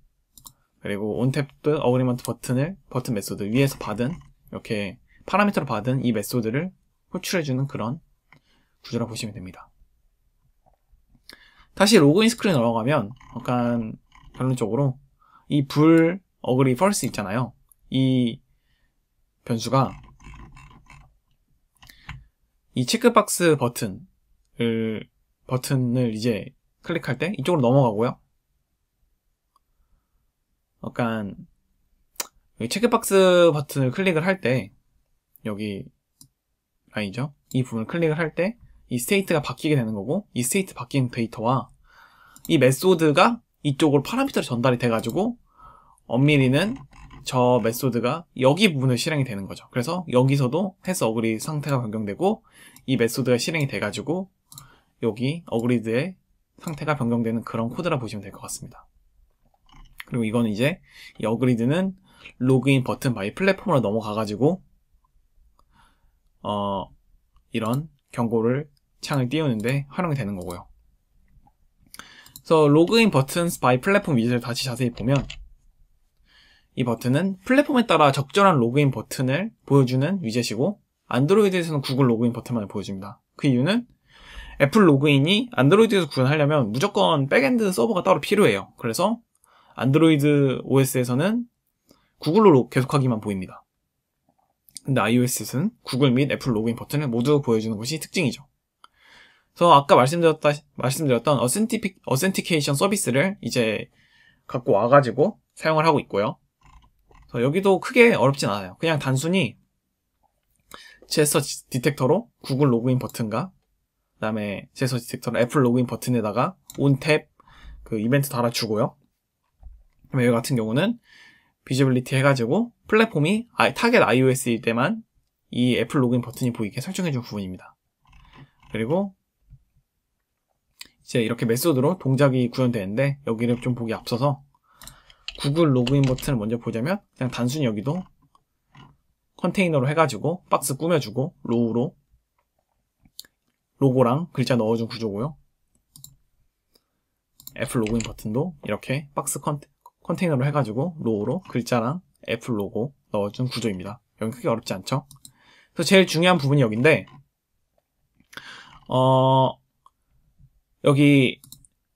그리고 온탭드 어그리먼트 버튼을 버튼 메소드 위에서 받은 이렇게 파라미터로 받은 이 메소드를 호출해주는 그런 구조라 고 보시면 됩니다. 다시 로그인 스크린에 넘어가면 약간 결론적으로 이 불 어그리 펄스 있잖아요. 이 변수가 이 체크박스 버튼을 버튼을 이제 클릭할 때 이쪽으로 넘어가고요. 약간 체크박스 버튼을 클릭을 할 때 여기 라인이죠. 이 부분을 클릭을 할때 이 스테이트가 바뀌게 되는 거고 이 스테이트 바뀐 데이터와 이 메소드가 이쪽으로 파라미터로 전달이 돼가지고 엄밀히는 저 메소드가 여기 부분을 실행이 되는 거죠. 그래서 여기서도 해스 어그리 상태가 변경되고 이 메소드가 실행이 돼가지고 여기 어그리드의 상태가 변경되는 그런 코드라 보시면 될 것 같습니다. 그리고 이건 이제 이 어그리드는 로그인 버튼 바이 플랫폼으로 넘어가가지고 어 이런 경고를 창을 띄우는데 활용이 되는 거고요. 그래서 로그인 버튼 스파이 플랫폼 위젯을 다시 자세히 보면 이 버튼은 플랫폼에 따라 적절한 로그인 버튼을 보여주는 위젯이고 안드로이드에서는 구글 로그인 버튼만을 보여줍니다. 그 이유는 애플 로그인이 안드로이드에서 구현하려면 무조건 백엔드 서버가 따로 필요해요. 그래서 안드로이드 OS에서는 구글로 계속하기만 보입니다. 근데 iOS는 구글 및 애플 로그인 버튼을 모두 보여주는 것이 특징이죠. 그래서 아까 말씀드렸다, 말씀드렸던 어센티피, 어센티케이션 서비스를 이제 갖고 와가지고 사용을 하고 있고요. 여기도 크게 어렵진 않아요. 그냥 단순히 제서 디텍터로 구글 로그인 버튼과 그다음에 제서 디텍터로 애플 로그인 버튼에다가 온탭 그 이벤트 달아주고요. 그다음 여기 같은 경우는 비즈빌리티 해가지고 플랫폼이 아, 타겟 iOS일 때만 이 애플 로그인 버튼이 보이게 설정해준 부분입니다. 그리고 이제 이렇게 메소드로 동작이 구현되는데 여기를 좀 보기 앞서서 구글 로그인 버튼을 먼저 보자면 그냥 단순히 여기도 컨테이너로 해가지고 박스 꾸며주고 로우로 로고랑 글자 넣어준 구조고요. 애플 로그인 버튼도 이렇게 박스 컨테, 컨테이너로 해가지고 로우로 글자랑 애플 로고 넣어준 구조입니다. 여기 크게 어렵지 않죠? 그래서 제일 중요한 부분이 여기인데 어, 여기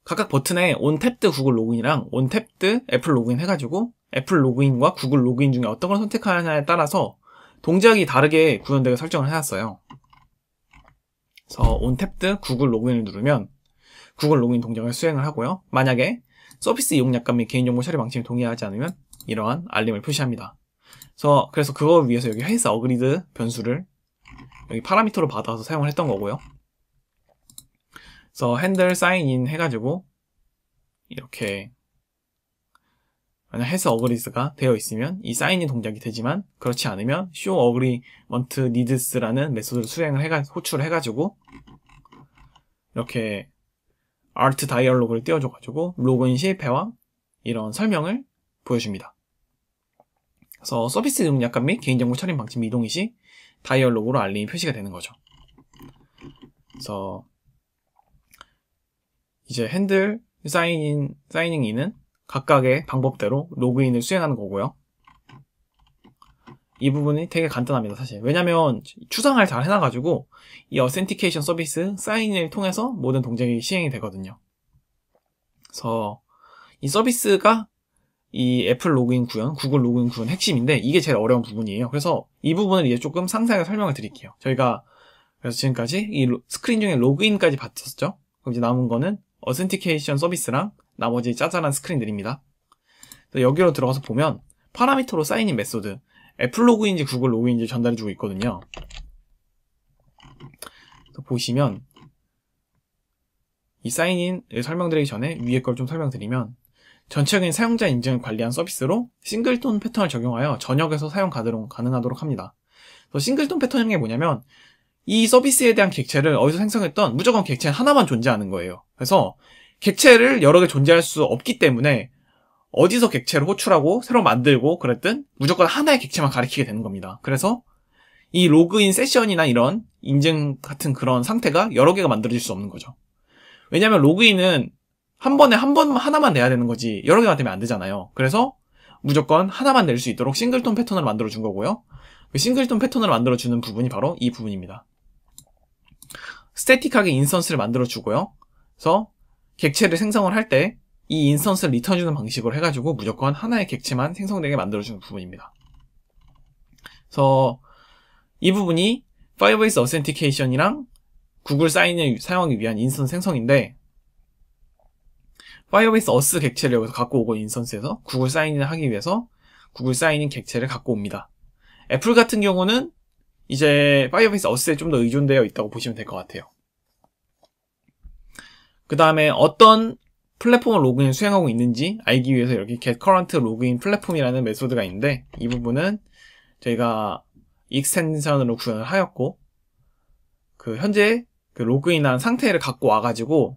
각각 버튼에 온탭드 구글 로그인이랑 온탭드 애플 로그인 해가지고 애플 로그인과 구글 로그인 중에 어떤 걸 선택하느냐에 따라서 동작이 다르게 구현되게 설정을 해놨어요. 그래서 온탭드 구글 로그인을 누르면 구글 로그인 동작을 수행을 하고요. 만약에 서비스 이용 약관 및 개인정보 처리 방침에 동의하지 않으면 이러한 알림을 표시합니다. 그래서, 그래서 그걸 위해서 여기 회사 어그리드 변수를 여기 파라미터로 받아서 사용을 했던 거고요. 그래서 핸들 사인인 해가지고 이렇게 만약 해서 어그리스가 되어 있으면 이 사인인 동작이 되지만 그렇지 않으면 쇼 어그리먼트 니드스라는 메소드를 수행을 해가 호출을 해가지고 이렇게 아트 다이얼로그를 띄워줘가지고 로그인 실패와 이런 설명을 보여줍니다. 그래서 서비스 등약관 및 개인정보 처리 방침 이동 시 다이얼로그로 알림이 표시가 되는 거죠. 그래서 이제 핸들 사인인, 사인닝인은 각각의 방법대로 로그인을 수행하는 거고요. 이 부분이 되게 간단합니다, 사실. 왜냐면 추상을 잘 해놔가지고 이 어센티케이션 서비스 사인을 통해서 모든 동작이 시행이 되거든요. 그래서 이 서비스가 이 애플 로그인 구현, 구글 로그인 구현 핵심인데 이게 제일 어려운 부분이에요. 그래서 이 부분을 이제 조금 상세하게 설명을 드릴게요. 저희가 그래서 지금까지 이 스크린 중에 로그인까지 봤었죠. 그럼 이제 남은 거는 어센티케이션 서비스랑 나머지 짜잘한 스크린들입니다. 여기로 들어가서 보면 파라미터로 사인인 메소드 애플 로그인지 구글 로그인지 전달해주고 있거든요. 보시면 이 사인인을 설명드리기 전에 위에 걸 좀 설명드리면 전체적인 사용자 인증을 관리한 서비스로 싱글톤 패턴을 적용하여 전역에서 사용 가능하도록 합니다. 싱글톤 패턴이 뭐냐면 이 서비스에 대한 객체를 어디서 생성했던 무조건 객체는 하나만 존재하는 거예요. 그래서 객체를 여러 개 존재할 수 없기 때문에 어디서 객체를 호출하고 새로 만들고 그랬든 무조건 하나의 객체만 가리키게 되는 겁니다. 그래서 이 로그인 세션이나 이런 인증 같은 그런 상태가 여러 개가 만들어질 수 없는 거죠. 왜냐하면 로그인은 한 번에 한 번 하나만 내야 되는 거지 여러 개가 되면 안 되잖아요. 그래서 무조건 하나만 낼 수 있도록 싱글톤 패턴을 만들어 준 거고요. 싱글톤 패턴을 만들어 주는 부분이 바로 이 부분입니다. 스태틱하게 인선스를 만들어 주고요. 그래서 객체를 생성을 할 때 이 인선스를 리턴 주는 방식으로 해가지고 무조건 하나의 객체만 생성되게 만들어 주는 부분입니다. 그래서 이 부분이 Firebase Authentication이랑 구글 사인을 사용하기 위한 인선 생성인데 Firebase 어스 객체를 여기서 갖고 오고 인선스에서 구글 사인을 하기 위해서 구글 사인인 객체를 갖고 옵니다. 애플 같은 경우는 이제 파이어베이스 어스에 좀 더 의존되어 있다고 보시면 될 것 같아요. 그 다음에 어떤 플랫폼을 로그인 수행하고 있는지 알기 위해서 여기 get current login 플랫폼이라는 메소드가 있는데 이 부분은 저희가 익스텐션으로 구현을 하였고 그 현재 그 로그인한 상태를 갖고 와가지고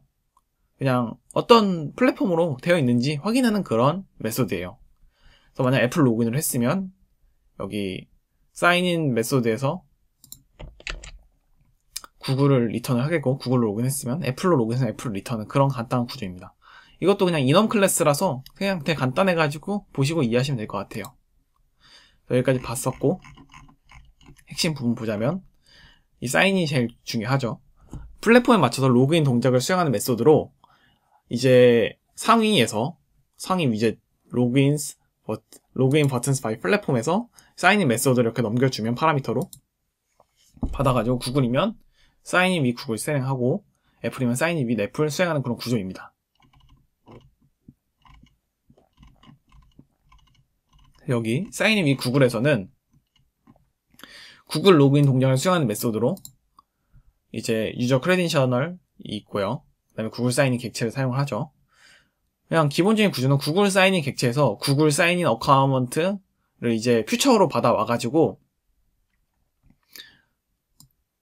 그냥 어떤 플랫폼으로 되어 있는지 확인하는 그런 메소드예요. 그래서 만약 애플 로그인을 했으면 여기 사인인 메소드에서 구글을 리턴을 하겠고 구글로 로그인했으면 애플로 로그인해서 애플 리턴은 그런 간단한 구조입니다. 이것도 그냥 인원 클래스라서 그냥 되게 간단해가지고 보시고 이해하시면 될 것 같아요. 여기까지 봤었고 핵심 부분 보자면 이 사인이 제일 중요하죠. 플랫폼에 맞춰서 로그인 동작을 수행하는 메소드로 이제 상위에서 상위 위젯 로그인 로그인 버튼스 파이 플랫폼에서 사인인 메소드를 이렇게 넘겨주면 파라미터로 받아가지고 구글이면 사인인 위 구글 실행하고 애플이면 사인인 위 애플 수행하는 그런 구조입니다. 여기 사인인 위 구글에서는 구글 로그인 동작을 수행하는 메소드로 이제 유저 크레덴셜이 있고요. 그 다음에 구글 사인인 객체를 사용하죠. 그냥 기본적인 구조는 구글 사인인 객체에서 구글 사인인 어카운트를 이제 퓨처로 받아와가지고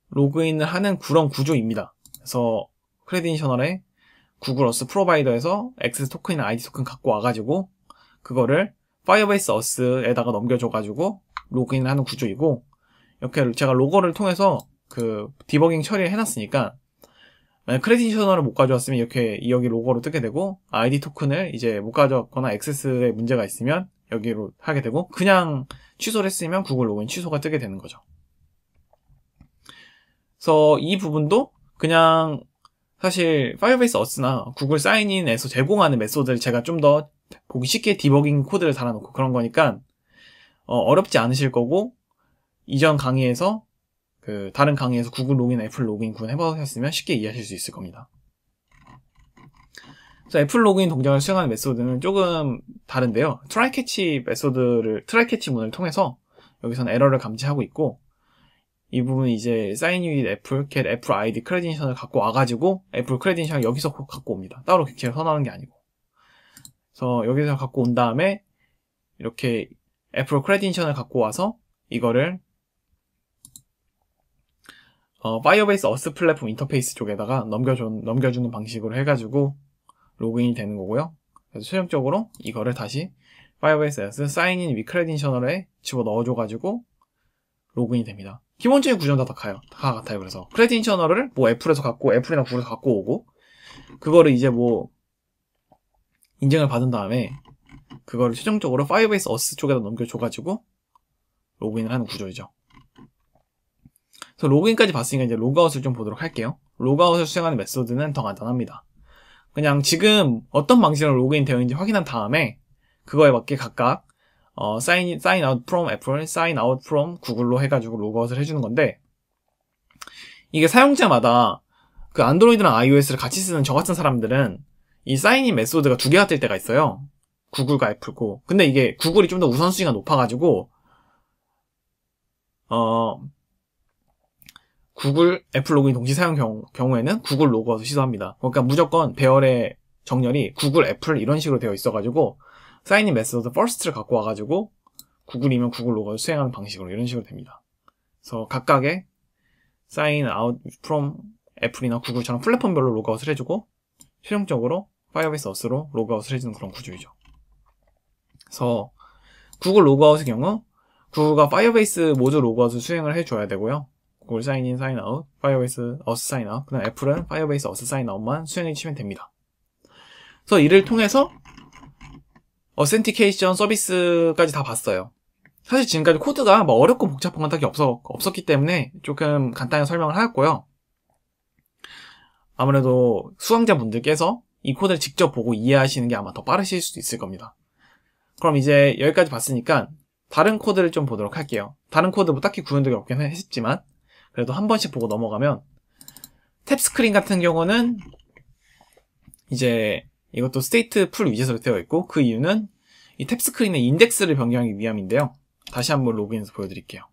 로그인을 하는 그런 구조입니다. 그래서 크레디셔널에 구글어스 프로바이더에서 액세스 토큰이나 아이디 토큰 갖고 와가지고 그거를 파이어베이스 어스에다가 넘겨줘가지고 로그인을 하는 구조이고 이렇게 제가 로고를 통해서 그 디버깅 처리를 해놨으니까 만약 크레디셔널을 못 가져왔으면 이렇게 여기 로고로 뜨게 되고 아이디 토큰을 이제 못 가져왔거나 액세스에 문제가 있으면 여기로 하게 되고 그냥 취소를 했으면 구글 로그인 취소가 뜨게 되는 거죠. 그래서 이 부분도 그냥 사실 파이어베이스 어스나 구글 사인인에서 제공하는 메소드를 제가 좀 더 보기 쉽게 디버깅 코드를 달아놓고 그런 거니까 어, 어렵지 않으실 거고 이전 강의에서 그 다른 강의에서 구글 로그인, 애플 로그인 구분 해보셨으면 쉽게 이해하실 수 있을 겁니다. 그래서 애플 로그인 동작을 수행하는 메소드는 조금 다른데요. 트라이 캐치 메소드를 트라이 캐치 문을 통해서 여기서는 에러를 감지하고 있고 이부분 이제 사인 유닛 애플 겟 애플 아이디 크레디션을 갖고 와가지고 애플 크레디션 여기서 갖고 옵니다. 따로 객체를 선언하는 게 아니고. 그래서 여기서 갖고 온 다음에 이렇게 애플 크레디션을 갖고 와서 이거를 어, 파이어베이스 어스 플랫폼 인터페이스 쪽에다가 넘겨준, 넘겨주는 방식으로 해가지고 로그인이 되는 거고요. 그래서 최종적으로 이거를 다시 파이어베이스 어스 사인인 위크레디셔널에 집어 넣어줘가지고 로그인이 됩니다. 기본적인 구조는 다, 가요. 다 같아요. 그래서 크레디셔널을 뭐 애플에서 갖고 애플이나 구글에서 갖고 오고 그거를 이제 뭐 인증을 받은 다음에 그거를 최종적으로 파이어베이스 어스 쪽에다 넘겨줘가지고 로그인을 하는 구조이죠. 그래서 로그인까지 봤으니까 이제 로그아웃을 좀 보도록 할게요. 로그아웃을 수행하는 메소드는 더 간단합니다. 그냥 지금 어떤 방식으로 로그인 되어 있는지 확인한 다음에 그거에 맞게 각각 어, sign, sign out from 애플, sign out from 구글로 해가지고 로그아웃을 해주는 건데 이게 사용자마다 그 안드로이드랑 iOS를 같이 쓰는 저 같은 사람들은 이 사인인 메소드가 두 개가 뜰 때가 있어요. 구글과 애플고. 근데 이게 구글이 좀 더 우선순위가 높아가지고 어 구글 애플 로그인 동시 사용 경우, 경우에는 구글 로그아웃을 시도합니다. 그러니까 무조건 배열의 정렬이 구글 애플 이런 식으로 되어 있어가지고 사인인 메서드 퍼스트를 갖고 와가지고 구글이면 구글 로그아웃 수행하는 방식으로 이런 식으로 됩니다. 그래서 각각의 사인 아웃 프롬 애플이나 구글처럼 플랫폼별로 로그아웃을 해주고 최종적으로 파이어베이스 어스로 로그아웃을 해주는 그런 구조이죠. 그래서 구글 로그아웃의 경우 구글과 파이어베이스 모두 로그아웃을 수행을 해줘야 되고요. 구글 사인인 사인아웃, 파이어베이스 어스 사인아웃, 그다음 애플은 파이어베이스 어스 사인아웃만 수행해 주시면 됩니다. 그래서 이를 통해서 어센티케이션 서비스까지 다 봤어요. 사실 지금까지 코드가 뭐 어렵고 복잡한 건 딱히 없었, 없었기 때문에 조금 간단히 설명을 하였고요. 아무래도 수강자분들께서 이 코드를 직접 보고 이해하시는 게 아마 더 빠르실 수도 있을 겁니다. 그럼 이제 여기까지 봤으니까 다른 코드를 좀 보도록 할게요. 다른 코드 뭐 딱히 구현되이 없긴 했지만 그래도 한 번씩 보고 넘어가면 탭 스크린 같은 경우는 이제 이것도 스테이트 풀 위젯으로 되어 있고 그 이유는 이 탭 스크린의 인덱스를 변경하기 위함인데요. 다시 한번 로그인해서 보여드릴게요.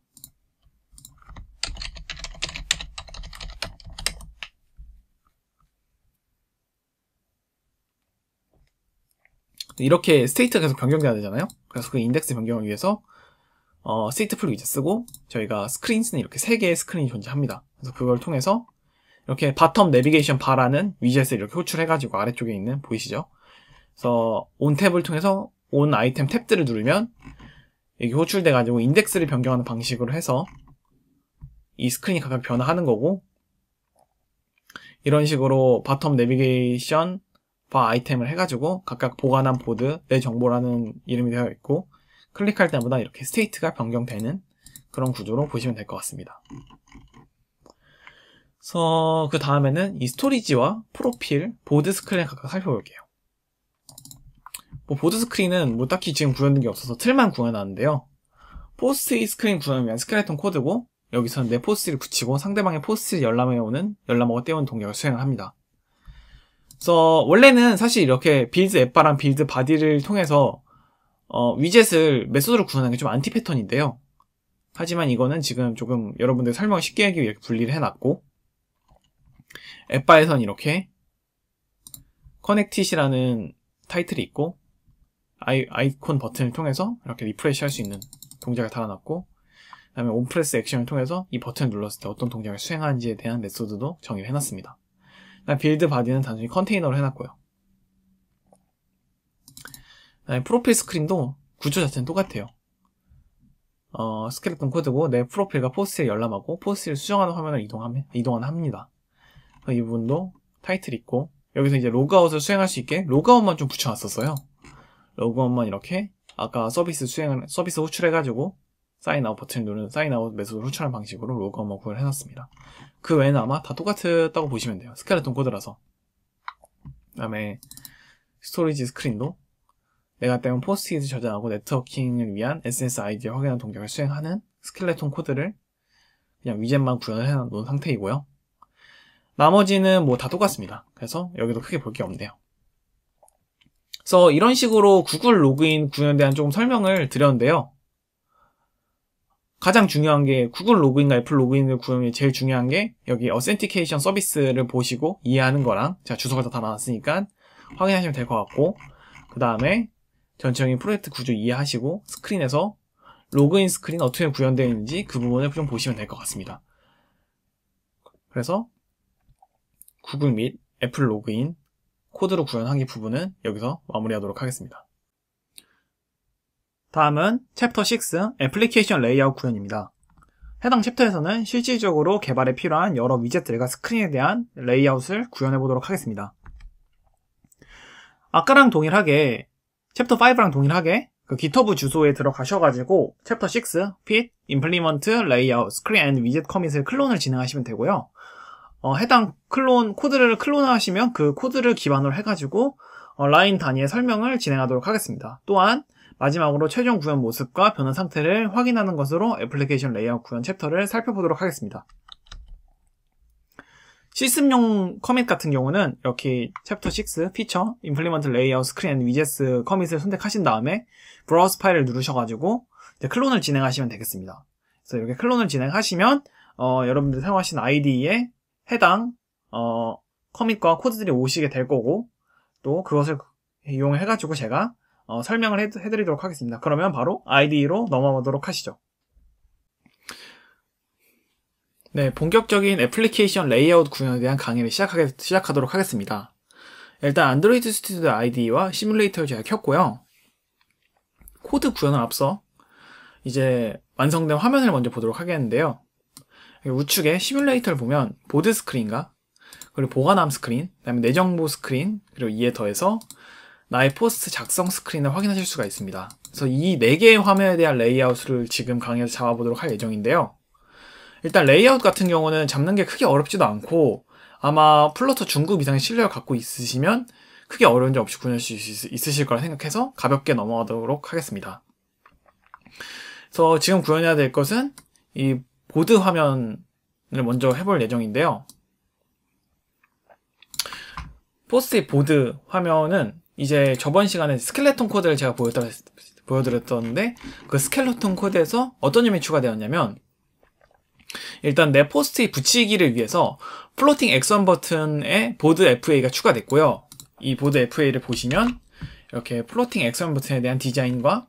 이렇게 스테이트가 계속 변경돼야 되잖아요. 그래서 그 인덱스 변경을 위해서 어, 스테이트풀 위즈 쓰고 저희가 스크린스는 이렇게 3개의 스크린이 존재합니다. 그래서 그걸 통해서 이렇게 바텀 내비게이션 바라는 위젯을 이렇게 호출해가지고 아래쪽에 있는 보이시죠? 그래서 온 탭을 통해서 온 아이템 탭들을 누르면 여기 호출돼가지고 인덱스를 변경하는 방식으로 해서 이 스크린이 각각 변화하는 거고 이런 식으로 바텀 내비게이션 바 아이템을 해가지고 각각 보관한 보드 내 정보라는 이름이 되어 있고 클릭할 때마다 이렇게 스테이트가 변경되는 그런 구조로 보시면 될 것 같습니다. 그래서 그 다음에는 이 스토리지와 프로필, 보드 스크린 각각 살펴볼게요. 뭐 보드 스크린은 뭐 딱히 지금 구현된 게 없어서 틀만 구현하는데요. 포스트잇 스크린 구현을 위한 스켈레톤 코드고 여기서는 내 포스트잇을 붙이고 상대방의 포스트잇 열람에 오는 열람하고 떼어는 동작을 수행을 합니다. 그래서 원래는 사실 이렇게 빌드 앱바랑 빌드 바디를 통해서 어, 위젯을 메소드로 구현하는 게 좀 안티 패턴인데요. 하지만 이거는 지금 조금 여러분들 설명을 쉽게 하기 위해 분리를 해놨고 앱바에선 이렇게 커넥티시라는 타이틀이 있고 아이, 아이콘 버튼을 통해서 이렇게 리프레시 할수 있는 동작을 달아놨고 그 다음에 온프레스 액션을 통해서 이 버튼을 눌렀을 때 어떤 동작을 수행하는지에 대한 메소드도 정의를 해놨습니다. 빌드 바디는 단순히 컨테이너로 해놨고요. 프로필 스크린도 구조 자체는 똑같아요. 어, 스켈레톤 코드고 내 프로필과 포스트에 열람하고 포스트를 수정하는 화면을 이동하면 이동은 합니다. 이 부분도 타이틀 있고 여기서 이제 로그아웃을 수행할 수 있게 로그아웃만 좀 붙여놨었어요. 로그아웃만 이렇게 아까 서비스 수행 서비스 호출해가지고 사인아웃 버튼을 누르는 사인아웃 매수를 호출하는 방식으로 로그아웃만 구현해 놨습니다. 그 외에는 아마 다 똑같다고 았 보시면 돼요. 스켈레톤 코드라서. 그다음에 스토리지 스크린도 내가 때문 포스트잇을 저장하고 네트워킹을 위한 SNS 아이디 확인한 동작을 수행하는 스켈레톤 코드를 그냥 위젯만 구현을 해놓은 상태이고요. 나머지는 뭐 다 똑같습니다. 그래서 여기도 크게 볼 게 없네요. 그래서 이런 식으로 구글 로그인 구현에 대한 조금 설명을 드렸는데요. 가장 중요한 게 구글 로그인과 애플 로그인을 구현이 제일 중요한 게 여기 어센티케이션 서비스를 보시고 이해하는 거랑 제가 주소가 다나왔으니까 확인하시면 될 것 같고 그 다음에 전체적인 프로젝트 구조 이해하시고 스크린에서 로그인 스크린 어떻게 구현되어 있는지 그 부분을 좀 보시면 될 것 같습니다. 그래서 구글 및 애플 로그인 코드로 구현하기 부분은 여기서 마무리하도록 하겠습니다. 다음은 챕터 6 애플리케이션 레이아웃 구현입니다. 해당 챕터에서는 실질적으로 개발에 필요한 여러 위젯들과 스크린에 대한 레이아웃을 구현해 보도록 하겠습니다. 아까랑 동일하게 챕터 5랑 동일하게 그 GitHub 주소에 들어가셔가지고 챕터 6, fit, implement, layout, screen and widget commit을 클론을 진행하시면 되고요. 어, 해당 클론 코드를 클론하시면 그 코드를 기반으로 해가지고 어, 라인 단위의 설명을 진행하도록 하겠습니다. 또한 마지막으로 최종 구현 모습과 변환 상태를 확인하는 것으로 애플리케이션 레이아웃 구현 챕터를 살펴보도록 하겠습니다. 시스템용 커밋 같은 경우는 이렇게 챕터 6 피처, 임플리먼트 레이아웃 스크린 앤 위젯스 커밋을 선택하신 다음에 브라우스 파일을 누르셔가지고 클론을 진행하시면 되겠습니다. 그래서 이렇게 클론을 진행하시면 어, 여러분들 사용하신 아이디에 해당 어, 커밋과 코드들이 오시게 될 거고 또 그것을 이용해가지고 제가 어, 설명을 해드리도록 하겠습니다. 그러면 바로 IDE로 넘어가도록 하시죠. 네, 본격적인 애플리케이션 레이아웃 구현에 대한 강의를 시작하게, 시작하도록 하겠습니다. 일단 안드로이드 스튜디오 아이디와 시뮬레이터를 제가 켰고요. 코드 구현을 앞서 이제 완성된 화면을 먼저 보도록 하겠는데요. 우측에 시뮬레이터를 보면 보드 스크린과 그리고 보관함 스크린, 그다음에 내정보 스크린, 그리고 이에 더해서 나의 포스트 작성 스크린을 확인하실 수가 있습니다. 그래서 이 네 개의 화면에 대한 레이아웃을 지금 강의에서 잡아보도록 할 예정인데요. 일단 레이아웃 같은 경우는 잡는 게 크게 어렵지도 않고 아마 플러터 중급 이상의 실력을 갖고 있으시면 크게 어려운 점 없이 구현할 수 있으실 거라 생각해서 가볍게 넘어가도록 하겠습니다. 그래서 지금 구현해야 될 것은 이 보드 화면을 먼저 해볼 예정인데요. 포스트 보드 화면은 이제 저번 시간에 스켈레톤 코드를 제가 보여드렸, 보여드렸던데 그 스켈레톤 코드에서 어떤 점이 추가되었냐면 일단 내 포스트에 붙이기를 위해서 플로팅 액션 버튼에 보드 FA가 추가됐고요. 이 보드 FA를 보시면 이렇게 플로팅 액션 버튼에 대한 디자인과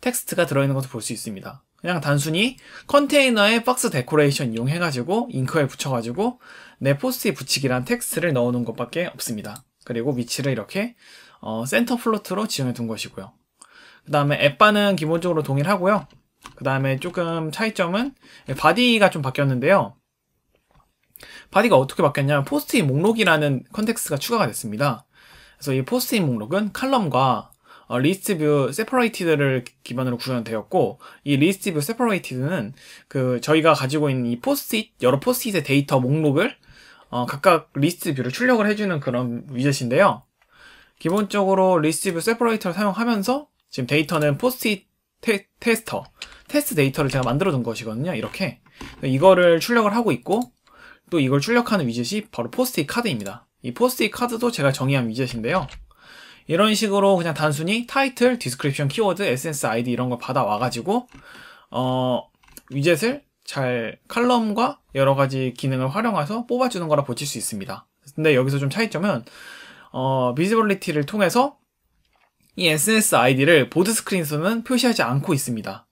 텍스트가 들어있는 것을 볼 수 있습니다. 그냥 단순히 컨테이너에 박스 데코레이션 이용해가지고 잉크에 붙여가지고 내 포스트에 붙이기란 텍스트를 넣어놓은 것밖에 없습니다. 그리고 위치를 이렇게 어, 센터 플로트로 지정해 둔 것이고요. 그 다음에 앱바는 기본적으로 동일하고요. 그 다음에 조금 차이점은 바디가 좀 바뀌었는데요. 바디가 어떻게 바뀌었냐면 포스트잇 목록이라는 컨텍스트가 추가가 됐습니다. 그래서 이 포스트잇 목록은 칼럼과 어, 리스트 뷰 세퍼레이티드를 기반으로 구현되었고 이 리스트 뷰 세퍼레이티드는 그 저희가 가지고 있는 이 포스트잇 여러 포스트잇의 데이터 목록을 어, 각각 리스트 뷰를 출력을 해주는 그런 위젯인데요. 기본적으로 리스트 뷰 세퍼레이터를 사용하면서 지금 데이터는 포스트잇 테, 스터 테스트 데이터를 제가 만들어 둔 것이거든요 이렇게 이거를 출력을 하고 있고 또 이걸 출력하는 위젯이 바로 포스트잇 카드입니다 이 포스트잇 카드도 제가 정의한 위젯인데요 이런 식으로 그냥 단순히 타이틀, 디스크립션, 키워드, 에센스, 아이디 이런 걸 받아와 가지고 어, 위젯을 잘 칼럼과 여러 가지 기능을 활용해서 뽑아주는 거라 보실 수 있습니다 근데 여기서 좀 차이점은 어, 비지블리티를 통해서 이 SNS 아이디를 보드 스크린에서는 표시하지 않고 있습니다.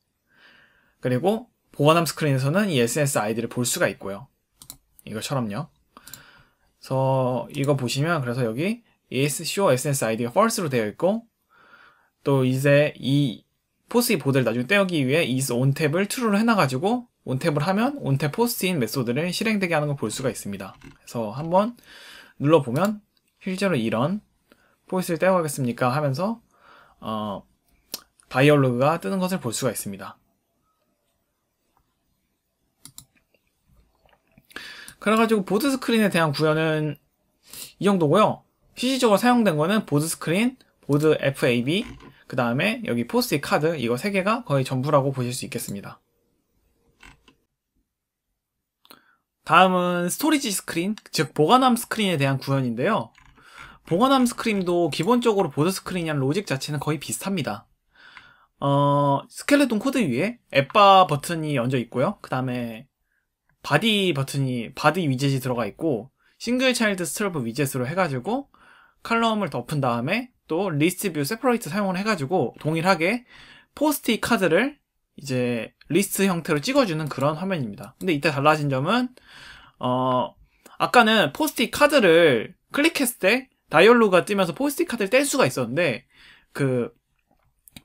그리고 보관함 스크린에서는 이 SNS 아이디를볼 수가 있고요. 이거처럼요. 그래서 이거 보시면 그래서 여기 AS, show SNS 아이디가 false로 되어 있고 또 이제 이 포스트 보드를 나중에 떼어기 위해 is on 탭을 true로 해놔가지고 on 탭을 하면 on 탭 포스트인 메소드를 실행되게 하는 걸 볼 수가 있습니다. 그래서 한번 눌러보면 실제로 이런 포스트를 떼어가겠습니까 하면서 어, 다이얼로그가 뜨는 것을 볼 수가 있습니다. 그래가지고 보드 스크린에 대한 구현은 이 정도고요. 실질적으로 사용된 거는 보드 스크린, 보드 FAB, 그 다음에 여기 포스트 카드 이거 세 개가 거의 전부라고 보실 수 있겠습니다. 다음은 스토리지 스크린, 즉 보관함 스크린에 대한 구현인데요. 보관함 스크린도 기본적으로 보드 스크린이랑 로직 자체는 거의 비슷합니다. 어, 스켈레톤 코드 위에 앱바 버튼이 얹어 있고요. 그 다음에 바디 버튼이, 바디 위젯이 들어가 있고, 싱글 차일드 스트러브 위젯으로 해가지고, 칼럼을 덮은 다음에, 또 리스트 뷰 세퍼레이트 사용을 해가지고, 동일하게 포스트잇 카드를 이제 리스트 형태로 찍어주는 그런 화면입니다. 근데 이때 달라진 점은, 어, 아까는 포스트잇 카드를 클릭했을 때 다이얼로가 뜨면서 포스트 잇 카드를 뗄 수가 있었는데 그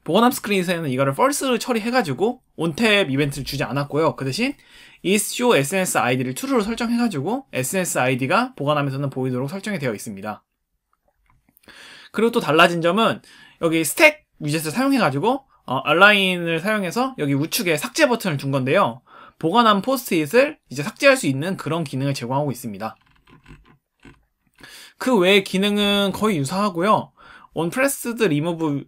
보건함 스크린에서는 이거를 펄스로 처리해가지고 온탭 이벤트를 주지 않았고요. 그 대신 이쇼 SNS 아이디를 true로 설정해가지고 SNS 아이디가 보관함에서는 보이도록 설정이 되어 있습니다. 그리고 또 달라진 점은 여기 스택 위젯을 사용해가지고 어, 알라인을 사용해서 여기 우측에 삭제 버튼을 준 건데요. 보관함 포스트잇을 이제 삭제할 수 있는 그런 기능을 제공하고 있습니다. 그 외의 기능은 거의 유사하고요. 온프레스드 리무브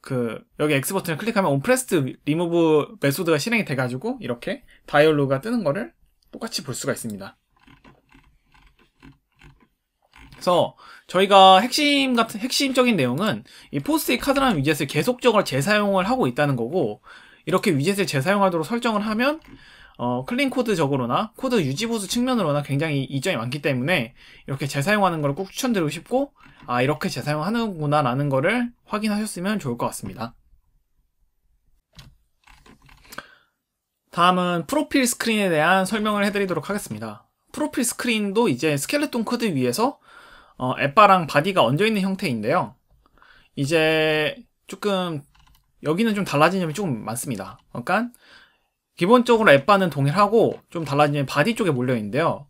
그 여기 X 버튼을 클릭하면 온프레스드 리무브 메소드가 실행이 돼가지고 이렇게 다이얼로그가 뜨는 거를 똑같이 볼 수가 있습니다. 그래서 저희가 핵심 같은 핵심적인 내용은 이 포스트잇 카드라는 위젯을 계속적으로 재사용을 하고 있다는 거고 이렇게 위젯을 재사용하도록 설정을 하면 어, 클린 코드적으로나 코드 유지보수 측면으로나 굉장히 이점이 많기 때문에 이렇게 재사용하는 걸 꼭 추천드리고 싶고 아 이렇게 재사용하는구나 라는 거를 확인하셨으면 좋을 것 같습니다 다음은 프로필 스크린에 대한 설명을 해드리도록 하겠습니다 프로필 스크린도 이제 스켈레톤 코드 위에서 어, 에빠랑 바디가 얹어있는 형태인데요 이제 조금 여기는 좀 달라진 점이 조금 많습니다. 그러니까 기본적으로 앱바는 동일하고 좀 달라지면 바디 쪽에 몰려 있는데요.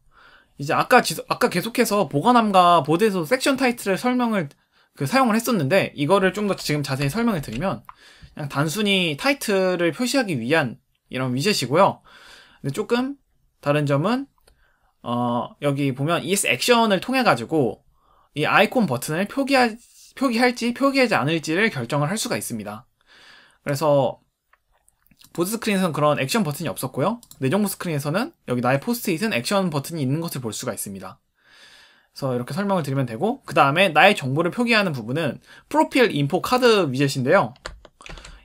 이제 아까 지속, 아까 계속해서 보관함과 보드에서 섹션 타이틀을 설명을 그 사용을 했었는데 이거를 좀 더 지금 자세히 설명해 드리면 그냥 단순히 타이틀을 표시하기 위한 이런 위젯이고요. 근데 조금 다른 점은 어, 여기 보면 is action을 통해 가지고 이 아이콘 버튼을 표기하, 표기할지 표기하지 않을지를 결정을 할 수가 있습니다. 그래서 보드 스크린에서는 그런 액션 버튼이 없었고요. 내정부 스크린에서는 여기 나의 포스트잇은 액션 버튼이 있는 것을 볼 수가 있습니다. 그래서 이렇게 설명을 드리면 되고 그 다음에 나의 정보를 표기하는 부분은 프로필 인포 카드 위젯인데요.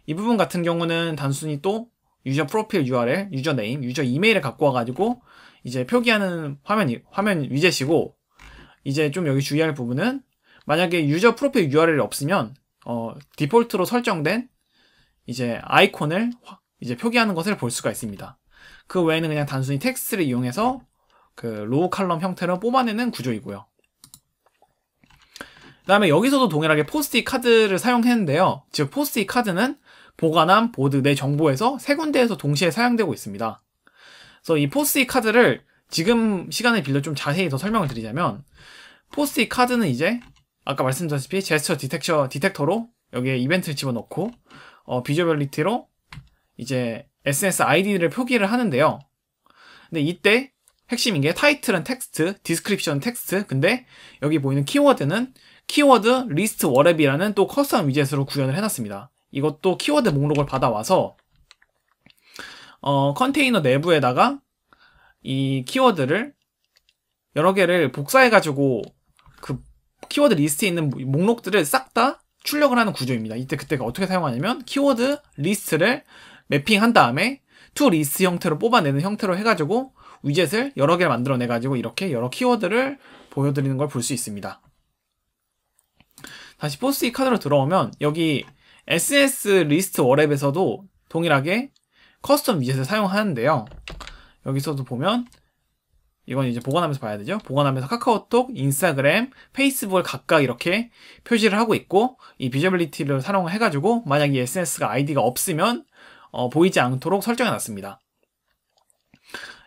이 부분 같은 경우는 단순히 또 유저 프로필 URL, 유저 네임, 유저 이메일을 갖고 와가지고 이제 표기하는 화면이 화면 위젯이고 이제 좀 여기 주의할 부분은 만약에 유저 프로필 URL이 없으면 어, 디폴트로 설정된 이제 아이콘을 이제 표기하는 것을 볼 수가 있습니다. 그 외에는 그냥 단순히 텍스트를 이용해서 그 로우 칼럼 형태로 뽑아내는 구조이고요. 그 다음에 여기서도 동일하게 포스트잇 카드를 사용했는데요. 즉 포스트잇 카드는 보관함, 보드, 내 정보에서 세 군데에서 동시에 사용되고 있습니다. 그래서 이 포스트잇 카드를 지금 시간을 빌려 좀 자세히 더 설명을 드리자면 포스트잇 카드는 이제 아까 말씀드렸다시피 제스처 디텍터, 디텍터로 여기에 이벤트를 집어넣고 어, 비주얼리티로 이제 SNS 아이디를 표기를 하는데요. 근데 이때 핵심인 게 타이틀은 텍스트, 디스크립션 텍스트. 근데 여기 보이는 키워드는 키워드 리스트 워랩이라는 또 커스텀 위젯으로 구현을 해놨습니다. 이것도 키워드 목록을 받아와서 어, 컨테이너 내부에다가 이 키워드를 여러 개를 복사해가지고 그 키워드 리스트에 있는 목록들을 싹 다 출력을 하는 구조입니다. 이때 그때가 어떻게 사용하냐면 키워드 리스트를 매핑한 다음에 투 리스 형태로 뽑아내는 형태로 해가지고 위젯을 여러 개 만들어내가지고 이렇게 여러 키워드를 보여드리는 걸 볼 수 있습니다. 다시 포스트잇 카드로 들어오면 여기 SNS 리스트 월앱에서도 동일하게 커스텀 위젯을 사용하는데요. 여기서도 보면 이건 이제 보관하면서 봐야 되죠. 보관하면서 카카오톡, 인스타그램, 페이스북을 각각 이렇게 표시를 하고 있고 이 비저빌리티를 사용해가지고 만약 이 SNS가 아이디가 없으면 어, 보이지 않도록 설정해 놨습니다.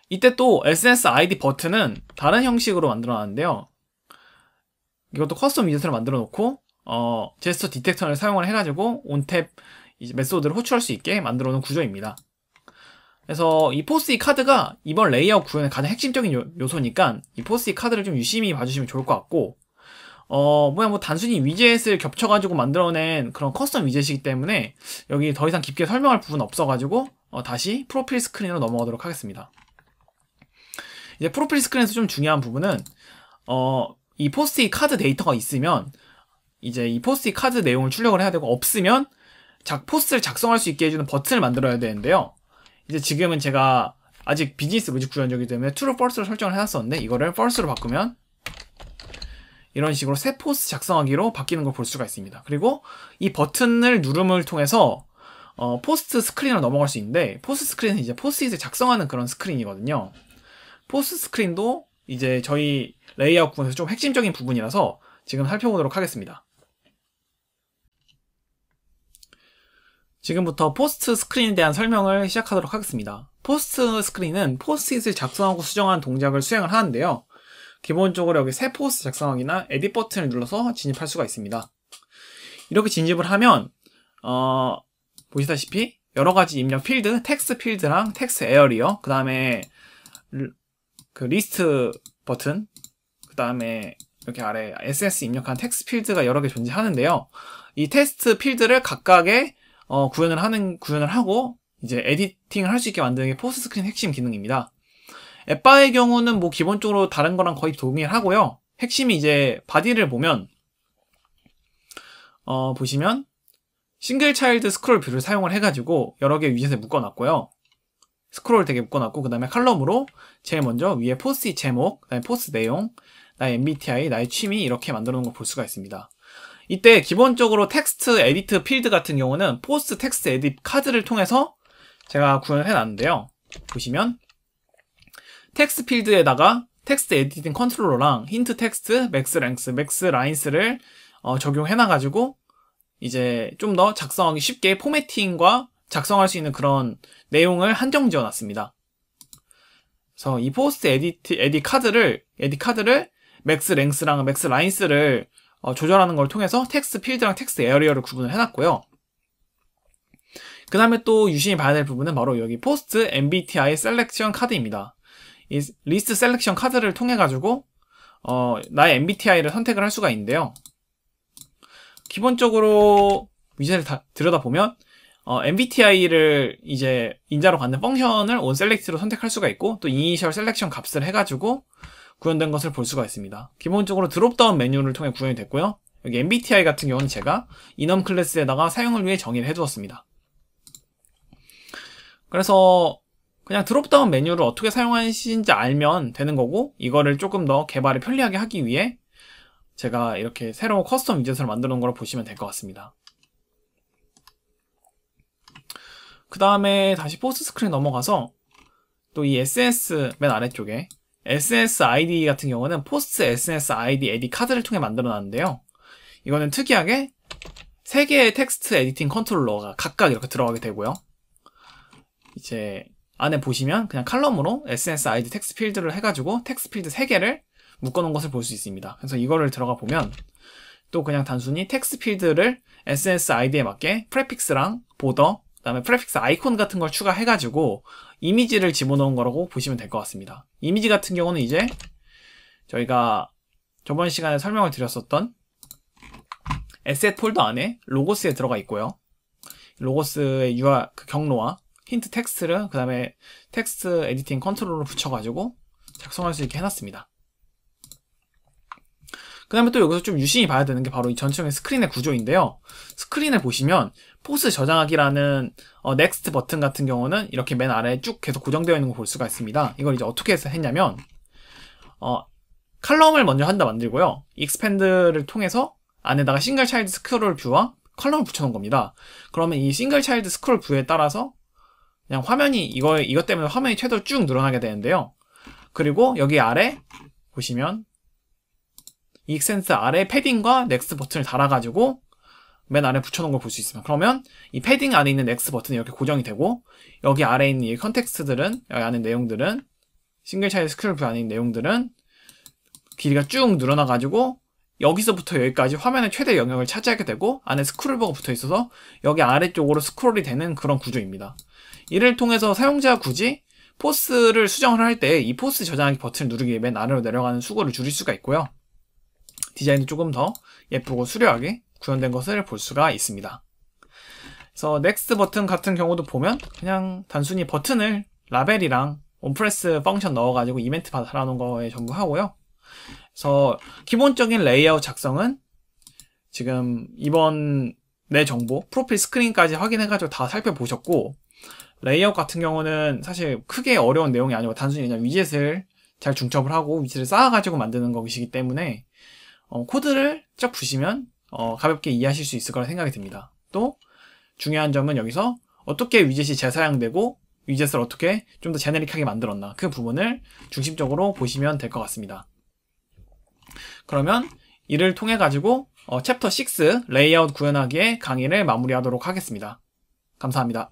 이때 또 SNS ID 버튼은 다른 형식으로 만들어 놨는데요. 이것도 커스텀 위젯을 만들어 놓고 어, 제스처 디텍터를 사용을 해가지고 온탭 메소드를 호출할 수 있게 만들어 놓은 구조입니다. 그래서 이 포스 이 카드가 이번 레이아웃 구현의 가장 핵심적인 요, 소니까이 포스 이 카드를 좀 유심히 봐주시면 좋을 것 같고 어, 그냥 뭐 단순히 위젯을 겹쳐가지고 만들어낸 그런 커스텀 위젯이기 때문에 여기 더 이상 깊게 설명할 부분 없어가지고 어, 다시 프로필 스크린으로 넘어가도록 하겠습니다. 이제 프로필 스크린에서 좀 중요한 부분은 어, 이 포스트잇 카드 데이터가 있으면 이제 이 포스트잇 카드 내용을 출력을 해야 되고 없으면 작 포스트를 작성할 수 있게 해주는 버튼을 만들어야 되는데요. 이제 지금은 제가 아직 비즈니스 로직 구현적이기 때문에 true false를 설정을 해놨었는데 이거를 false로 바꾸면 이런 식으로 새 포스 작성하기로 바뀌는 걸 볼 수가 있습니다. 그리고 이 버튼을 누름을 통해서 어, 포스트 스크린으로 넘어갈 수 있는데 포스트 스크린은 이제 포스트잇을 작성하는 그런 스크린이거든요. 포스트 스크린도 이제 저희 레이아웃 부분에서 좀 핵심적인 부분이라서 지금 살펴보도록 하겠습니다. 지금부터 포스트 스크린에 대한 설명을 시작하도록 하겠습니다. 포스트 스크린은 포스트잇을 작성하고 수정한 동작을 수행을 하는데요. 기본적으로 여기 새 포스 작성하기나 에디 버튼을 눌러서 진입할 수가 있습니다. 이렇게 진입을 하면 어, 보시다시피 여러 가지 입력 필드, 텍스 필드랑 텍스 에어리어, 그 다음에 그 리스트 버튼, 그 다음에 이렇게 아래 SS 입력한 텍스 필드가 여러 개 존재하는데요. 이 테스트 필드를 각각의 어, 구현을 하는 구현을 하고 이제 에디팅을 할 수 있게 만드는 게 포스트 스크린 핵심 기능입니다. 에빠의 경우는 뭐 기본적으로 다른 거랑 거의 동일하고요. 핵심이 이제 바디를 보면 어, 보시면 싱글 차일드 스크롤 뷰를 사용을 해가지고 여러 개 위젯에 묶어놨고요. 스크롤 되게 묶어놨고 그 다음에 칼럼으로 제일 먼저 위에 포스트 제목, 그다음에 포스트 내용, 나의 MBTI, 나의 취미 이렇게 만들어 놓은 걸 볼 수가 있습니다. 이때 기본적으로 텍스트 에디트 필드 같은 경우는 포스트 텍스트 에딧 카드를 통해서 제가 구현을 해놨는데요. 보시면 텍스트 필드에다가 텍스트 에디팅 컨트롤러랑 힌트 텍스트, 맥스 랭스, 맥스 라인스를 어, 적용해놔가지고 이제 좀 더 작성하기 쉽게 포매팅과 작성할 수 있는 그런 내용을 한정 지어놨습니다. 그래서 이 포스트 에디트, 에디 카드를, 에디 카드를 맥스 랭스랑 맥스 라인스를 어, 조절하는 걸 통해서 텍스트 필드랑 텍스트 에어리어를 구분을 해놨고요. 그 다음에 또 유심히 봐야 될 부분은 바로 여기 포스트 MBTI 셀렉션 카드입니다. 이 리스트 셀렉션 카드를 통해 가지고 어, 나의 MBTI를 선택을 할 수가 있는데요. 기본적으로 위젯을 다 들여다보면 어, MBTI를 이제 인자로 받는 펑션을 온셀렉트로 선택할 수가 있고 또 이니셜 셀렉션 값을 해가지고 구현된 것을 볼 수가 있습니다. 기본적으로 드롭다운 메뉴를 통해 구현이 됐고요. 여기 MBTI 같은 경우는 제가 이넘 클래스에다가 사용을 위해 정의를 해두었습니다. 그래서 그냥 드롭다운 메뉴를 어떻게 사용하시는지 알면 되는 거고 이거를 조금 더 개발을 편리하게 하기 위해 제가 이렇게 새로운 커스텀 위젯을 만들어 놓은 걸 보시면 될 것 같습니다. 그 다음에 다시 포스트 스크린 넘어가서 또 이 SNS 맨 아래쪽에 s s ID 같은 경우는 포스트 s s ID 에디 카드를 통해 만들어 놨는데요. 이거는 특이하게 3개의 텍스트 에디팅 컨트롤러가 각각 이렇게 들어가게 되고요. 이제 안에 보시면 그냥 칼럼으로 SNS 아이디 텍스 필드를 해가지고 텍스 필드 3개를 묶어놓은 것을 볼 수 있습니다. 그래서 이거를 들어가 보면 또 그냥 단순히 텍스 필드를 SNS 아이디에 맞게 프레픽스랑 보더, 그 다음에 프레픽스 아이콘 같은 걸 추가해가지고 이미지를 집어넣은 거라고 보시면 될 것 같습니다. 이미지 같은 경우는 이제 저희가 저번 시간에 설명을 드렸었던 에셋 폴더 안에 로고스에 들어가 있고요. 로고스의 유아 그 경로와 힌트 텍스트를 그 다음에 텍스트 에디팅 컨트롤을 붙여가지고 작성할 수 있게 해놨습니다. 그 다음에 또 여기서 좀 유심히 봐야 되는 게 바로 이 전체적인 스크린의 구조인데요. 스크린을 보시면 포스 저장하기라는 어, 넥스트 버튼 같은 경우는 이렇게 맨 아래에 쭉 계속 고정되어 있는 걸 볼 수가 있습니다. 이걸 이제 어떻게 해서 했냐면 어, 칼럼을 먼저 한다 만들고요. 익스펜드를 통해서 안에다가 싱글 차일드 스크롤 뷰와 칼럼을 붙여놓은 겁니다. 그러면 이 싱글 차일드 스크롤 뷰에 따라서 그냥 화면이 이거 이것 때문에 화면이 최대로 쭉 늘어나게 되는데요. 그리고 여기 아래 보시면 익센스 아래 패딩과 넥스 버튼을 달아가지고 맨 아래 붙여놓은 걸 볼 수 있습니다. 그러면 이 패딩 안에 있는 넥스 버튼이 이렇게 고정이 되고 여기 아래에 있는 이 컨텍스트들은 여기 안에 내용들은 싱글 차이 스크롤 뷰 안에 있는 내용들은 길이가 쭉 늘어나가지고 여기서부터 여기까지 화면의 최대 영역을 차지하게 되고 안에 스크롤버가 붙어 있어서 여기 아래쪽으로 스크롤이 되는 그런 구조입니다. 이를 통해서 사용자 굳이 포스를 수정을 할 때 이 포스 저장하기 버튼을 누르기 맨 아래로 내려가는 수고를 줄일 수가 있고요. 디자인이 조금 더 예쁘고 수려하게 구현된 것을 볼 수가 있습니다. 그래서 넥스트 버튼 같은 경우도 보면 그냥 단순히 버튼을 라벨이랑 온프레스 펑션 넣어가지고 이벤트 달아놓은 거에 전부 하고요. 그래서 기본적인 레이아웃 작성은 지금 이번 내 정보, 프로필 스크린까지 확인해가지고 다 살펴보셨고 레이아웃 같은 경우는 사실 크게 어려운 내용이 아니고 단순히 그냥 위젯을 잘 중첩을 하고 위젯을 쌓아가지고 만드는 것이기 때문에 어, 코드를 쫙보시면 어, 가볍게 이해하실 수 있을 거라 생각이 듭니다. 또 중요한 점은 여기서 어떻게 위젯이 재사용되고 위젯을 어떻게 좀 더 제네릭하게 만들었나 그 부분을 중심적으로 보시면 될 것 같습니다. 그러면 이를 통해 가지고 어, 챕터 6 레이아웃 구현하기의 강의를 마무리하도록 하겠습니다. 감사합니다.